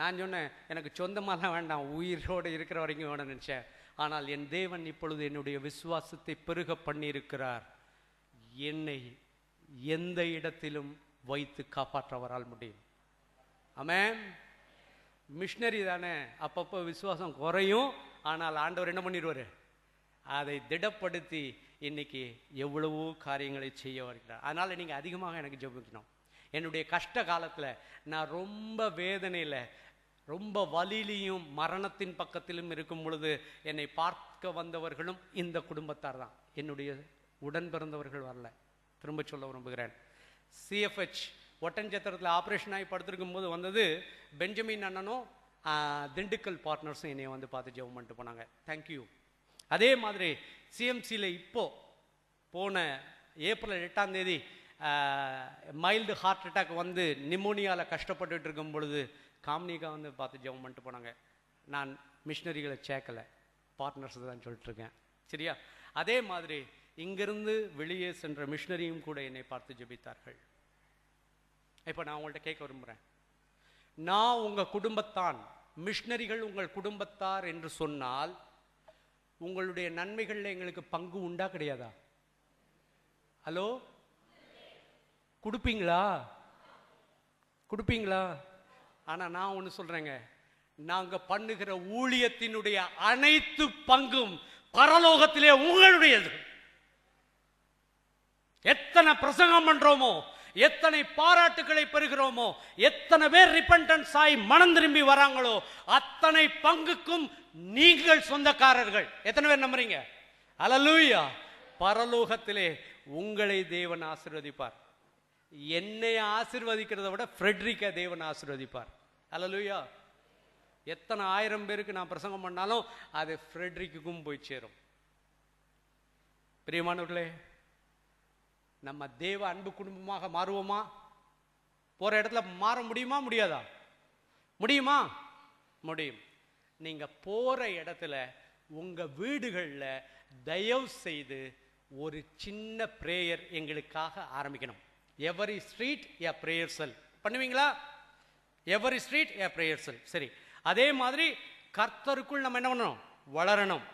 நான் சொன்னேன் எனக்கு சொந்தமாலாம் வேண்டாம் உயிரோடு இருக்கிற வரைக்கும் வேணும் நினச்சேன் ஆனால் என் தேவன் இப்பொழுது என்னுடைய விசுவாசத்தை பெருக பண்ணியிருக்கிறார் என்னை எந்த இடத்திலும் வைத்து காப்பாற்ற முடியும் ஆமே மிஷினரி தானே அப்பப்போ விசுவாசம் குறையும் ஆனால் ஆண்டவர் என்ன பண்ணிடுவார் அதை திடப்படுத்தி இன்னைக்கு எவ்வளவோ காரியங்களை செய்ய வருகிறார் அதனால் நீங்கள் அதிகமாக எனக்கு ஜெபிக்கணும் என்னுடைய கஷ்ட காலத்தில் நான் ரொம்ப வேதனையில் ரொம்ப வலியிலையும் மரணத்தின் பக்கத்திலும் இருக்கும் பொழுது என்னை பார்க்க வந்தவர்களும் இந்த குடும்பத்தார் தான் என்னுடைய உடன் பிறந்தவர்கள் வரல திரும்ப சொல்ல விரும்புகிறேன் சிஎஃப்ஹெச் ஒட்டஞ்சத்திரத்தில் ஆப்ரேஷன் ஆகி படுத்திருக்கும் போது வந்தது பெஞ்சமின் அண்ணனும் திண்டுக்கல் பார்ட்னர்ஸும் என்னை வந்து பார்த்து ஜெபம் பண்ணிட்டு போனாங்க தேங்க்யூ அதே மாதிரி சிஎம்சியில் இப்போது போன ஏப்ரல் எட்டாம் தேதி மைல்டு ஹார்ட் அட்டாக் வந்து நிமோனியாவில் கஷ்டப்பட்டுட்டு இருக்கும் பொழுது காம்னிகா வந்து பார்த்து ஜெபம் பண்ணிட்டு போனாங்க நான் மிஷினரிகளை சேர்க்கலை பார்ட்னர்ஸ் தான் சொல்லிட்டுருக்கேன் சரியா அதே மாதிரி இங்கிருந்து வெளியே சென்ற மிஷினரியும் கூட என்னை பார்த்து ஜெபித்தார்கள் இப்போ நான் உங்கள்கிட்ட கேட்க விரும்புகிறேன் நான் உங்கள் குடும்பத்தான் மிஷினரிகள் உங்கள் குடும்பத்தார் என்று சொன்னால் உங்களுடைய நன்மைகளில் எங்களுக்கு பங்கு உண்டா கிடையாதா ஹலோ கொடுப்பீங்களா கொடுப்பீங்களா ஆனால் நான் ஒன்று சொல்கிறேங்க நாங்கள் பண்ணுகிற ஊழியத்தினுடைய அனைத்து பங்கும் பரலோகத்திலே உங்களுடையது எத்தனை பிரசங்கம் பண்றோமோ எத்தனை பாராட்டுகளை பெறுகிறோமோ எத்தனை பேர் ரிப்பன்டன்ஸ் ஆகி மனம் திரும்பி வராங்களோ அத்தனை பங்குக்கும் நீங்கள் சொந்தக்காரர்கள் எத்தனை பேர் நம்புறீங்க அலலூயா பரலோகத்திலே உங்களை தேவன் ஆசிர்வதிப்பார் என்னை ஆசிர்வதிக்கிறத விட ஃப்ரெட்ரிக்கை தேவன் ஆசிர்வதிப்பார் அலலூயா எத்தனை ஆயிரம் பேருக்கு நான் பிரசங்கம் பண்ணாலும் அது ஃப்ரெட்ரிக்குக்கும் போய் சேரும் பிரியமானவர்களே நம்ம தேவ அன்பு குடும்பமாக மாறுவோமா போகிற இடத்துல மாற முடியுமா முடியாதா முடியுமா முடியும் நீங்கள் போகிற இடத்துல உங்கள் வீடுகளில் தயவு செய்து ஒரு சின்ன ப்ரேயர் எங்களுக்காக ஆரம்பிக்கணும் every street a prayer cell பண்ணுவீங்களா every street a prayer cell சரி அதே மாதிரி கர்த்தருக்குள் நம்ம என்ன பண்ணணும் வளரணும்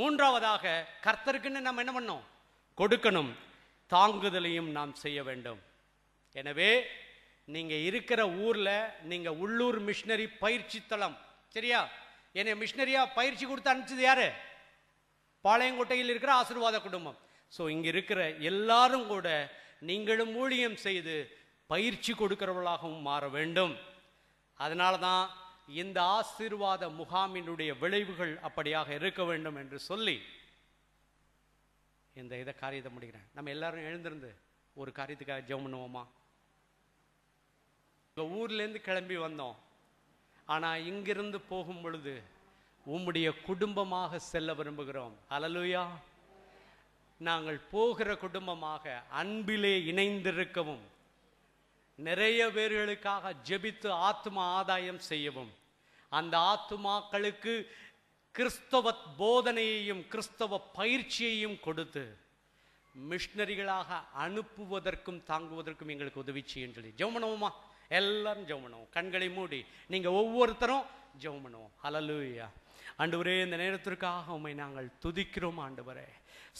மூன்றாவதாக கர்த்தருக்குன்னு நம்ம என்ன பண்ணணும் கொடுக்கணும் தாங்குதலையும் நாம் செய்ய வேண்டும் எனவே நீங்கள் இருக்கிற ஊரில் நீங்கள் உள்ளூர் மிஷினரி பயிற்சி தளம் சரியா என்னை மிஷினரியாக பயிற்சி கொடுத்து அனுப்பிச்சது யார் பாளையங்கோட்டையில் இருக்கிற ஆசீர்வாத குடும்பம் ஸோ இங்கே இருக்கிற எல்லாரும் கூட நீங்களும் ஊழியம் செய்து பயிற்சி கொடுக்கிறவர்களாகவும் மாற வேண்டும் அதனால தான் இந்த ஆசீர்வாத முகாமினுடைய விளைவுகள் அப்படியாக இருக்க வேண்டும் என்று சொல்லி இந்த இதை காரியத்தை முடிக்கிறேன் நம்ம எல்லாரும் எழுந்திருந்து ஒரு காரியத்துக்காக ஜெபம் பண்ணுவோமா இப்போ ஊர்லேருந்து கிளம்பி வந்தோம் ஆனால் இங்கிருந்து போகும் பொழுது உம்முடைய குடும்பமாக செல்ல விரும்புகிறோம் அலலுயா நாங்கள் போகிற குடும்பமாக அன்பிலே இணைந்திருக்கவும் நிறைய பேர்களுக்காக ஜெபித்து ஆத்மா ஆதாயம் செய்யவும் அந்த ஆத்மாக்களுக்கு கிறிஸ்தவ போதனையையும் கிறிஸ்தவ பயிற்சியையும் கொடுத்து மிஷினரிகளாக அனுப்புவதற்கும் தாங்குவதற்கும் எங்களுக்கு உதவி செய்யும் சொல்லி ஜெவமனவுமா எல்லாரும் ஜெபம் பண்ணுவோம் கண்களை மூடி நீங்கள் ஒவ்வொருத்தரும் ஜெபம் பண்ணுவோம் அலலூயா ஆண்டவரே இந்த நேரத்திற்காக உண்மை நாங்கள் துதிக்கிறோம் ஆண்டவரே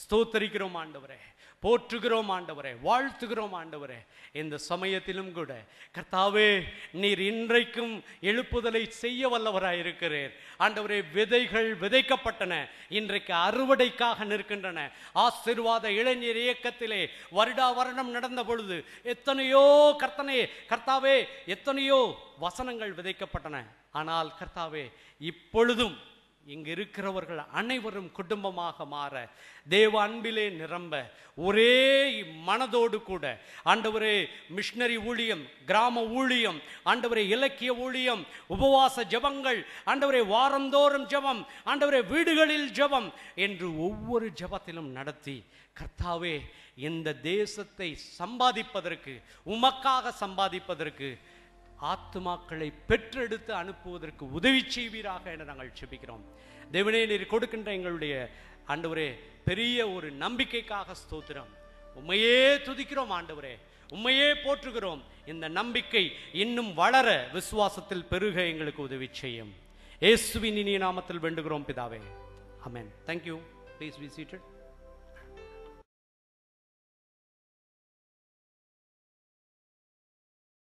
ஸ்தோத்தரிக்கிறோம் ஆண்டவரே போற்றுகிறோம் ஆண்டவரே வாழ்த்துகிறோம் ஆண்டவரே இந்த சமயத்திலும் கூட கர்த்தாவே நீர் இன்றைக்கும் எழுப்புதலை செய்ய வல்லவராயிருக்கிறீர் ஆண்டவரே விதைகள் விதைக்கப்பட்டன இன்றைக்கு அறுவடைக்காக நிற்கின்றன ஆசிர்வாத இளைஞர் இயக்கத்திலே வருடா வருடம் நடந்த பொழுது எத்தனையோ கர்த்தனே கர்த்தாவே எத்தனையோ வசனங்கள் விதைக்கப்பட்டன ஆனால் கர்த்தாவே இப்பொழுதும் இங்கு இருக்கிறவர்கள் அனைவரும் குடும்பமாக மாற தேவ அன்பிலே நிரம்ப ஒரே மனதோடு கூட ஆண்டவரே மிஷினரி ஊழியம் கிராம ஊழியம் ஆண்டவரே இலக்கிய ஊழியம் உபவாச ஜபங்கள் ஆண்டவரே வாரந்தோறும் ஜபம் ஆண்டவரே வீடுகளில் ஜபம் என்று ஒவ்வொரு ஜபத்திலும் நடத்தி கர்த்தாவே இந்த தேசத்தை சம்பாதிப்பதற்கு உமக்காக சம்பாதிப்பதற்கு ஆத்துமாக்களை பெற்றெடுத்து அனுப்புவதற்கு உதவி செய்வீராக என நாங்கள் செபிக்கிறோம் தேவனே நீர் கொடுக்கின்ற எங்களுடைய ஆண்டவரே பெரிய ஒரு நம்பிக்கைக்காக ஸ்தோத்திரம் உண்மையே துதிக்கிறோம் ஆண்டவரே உண்மையே போற்றுகிறோம் இந்த நம்பிக்கை இன்னும் வளர விசுவாசத்தில் பெருக எங்களுக்கு உதவி செய்யும் ஏசுவின் இனிய நாமத்தில் வேண்டுகிறோம் பிதாவே அமேன் தேங்க்யூ ப்ளீஸ் பி சீட்டட்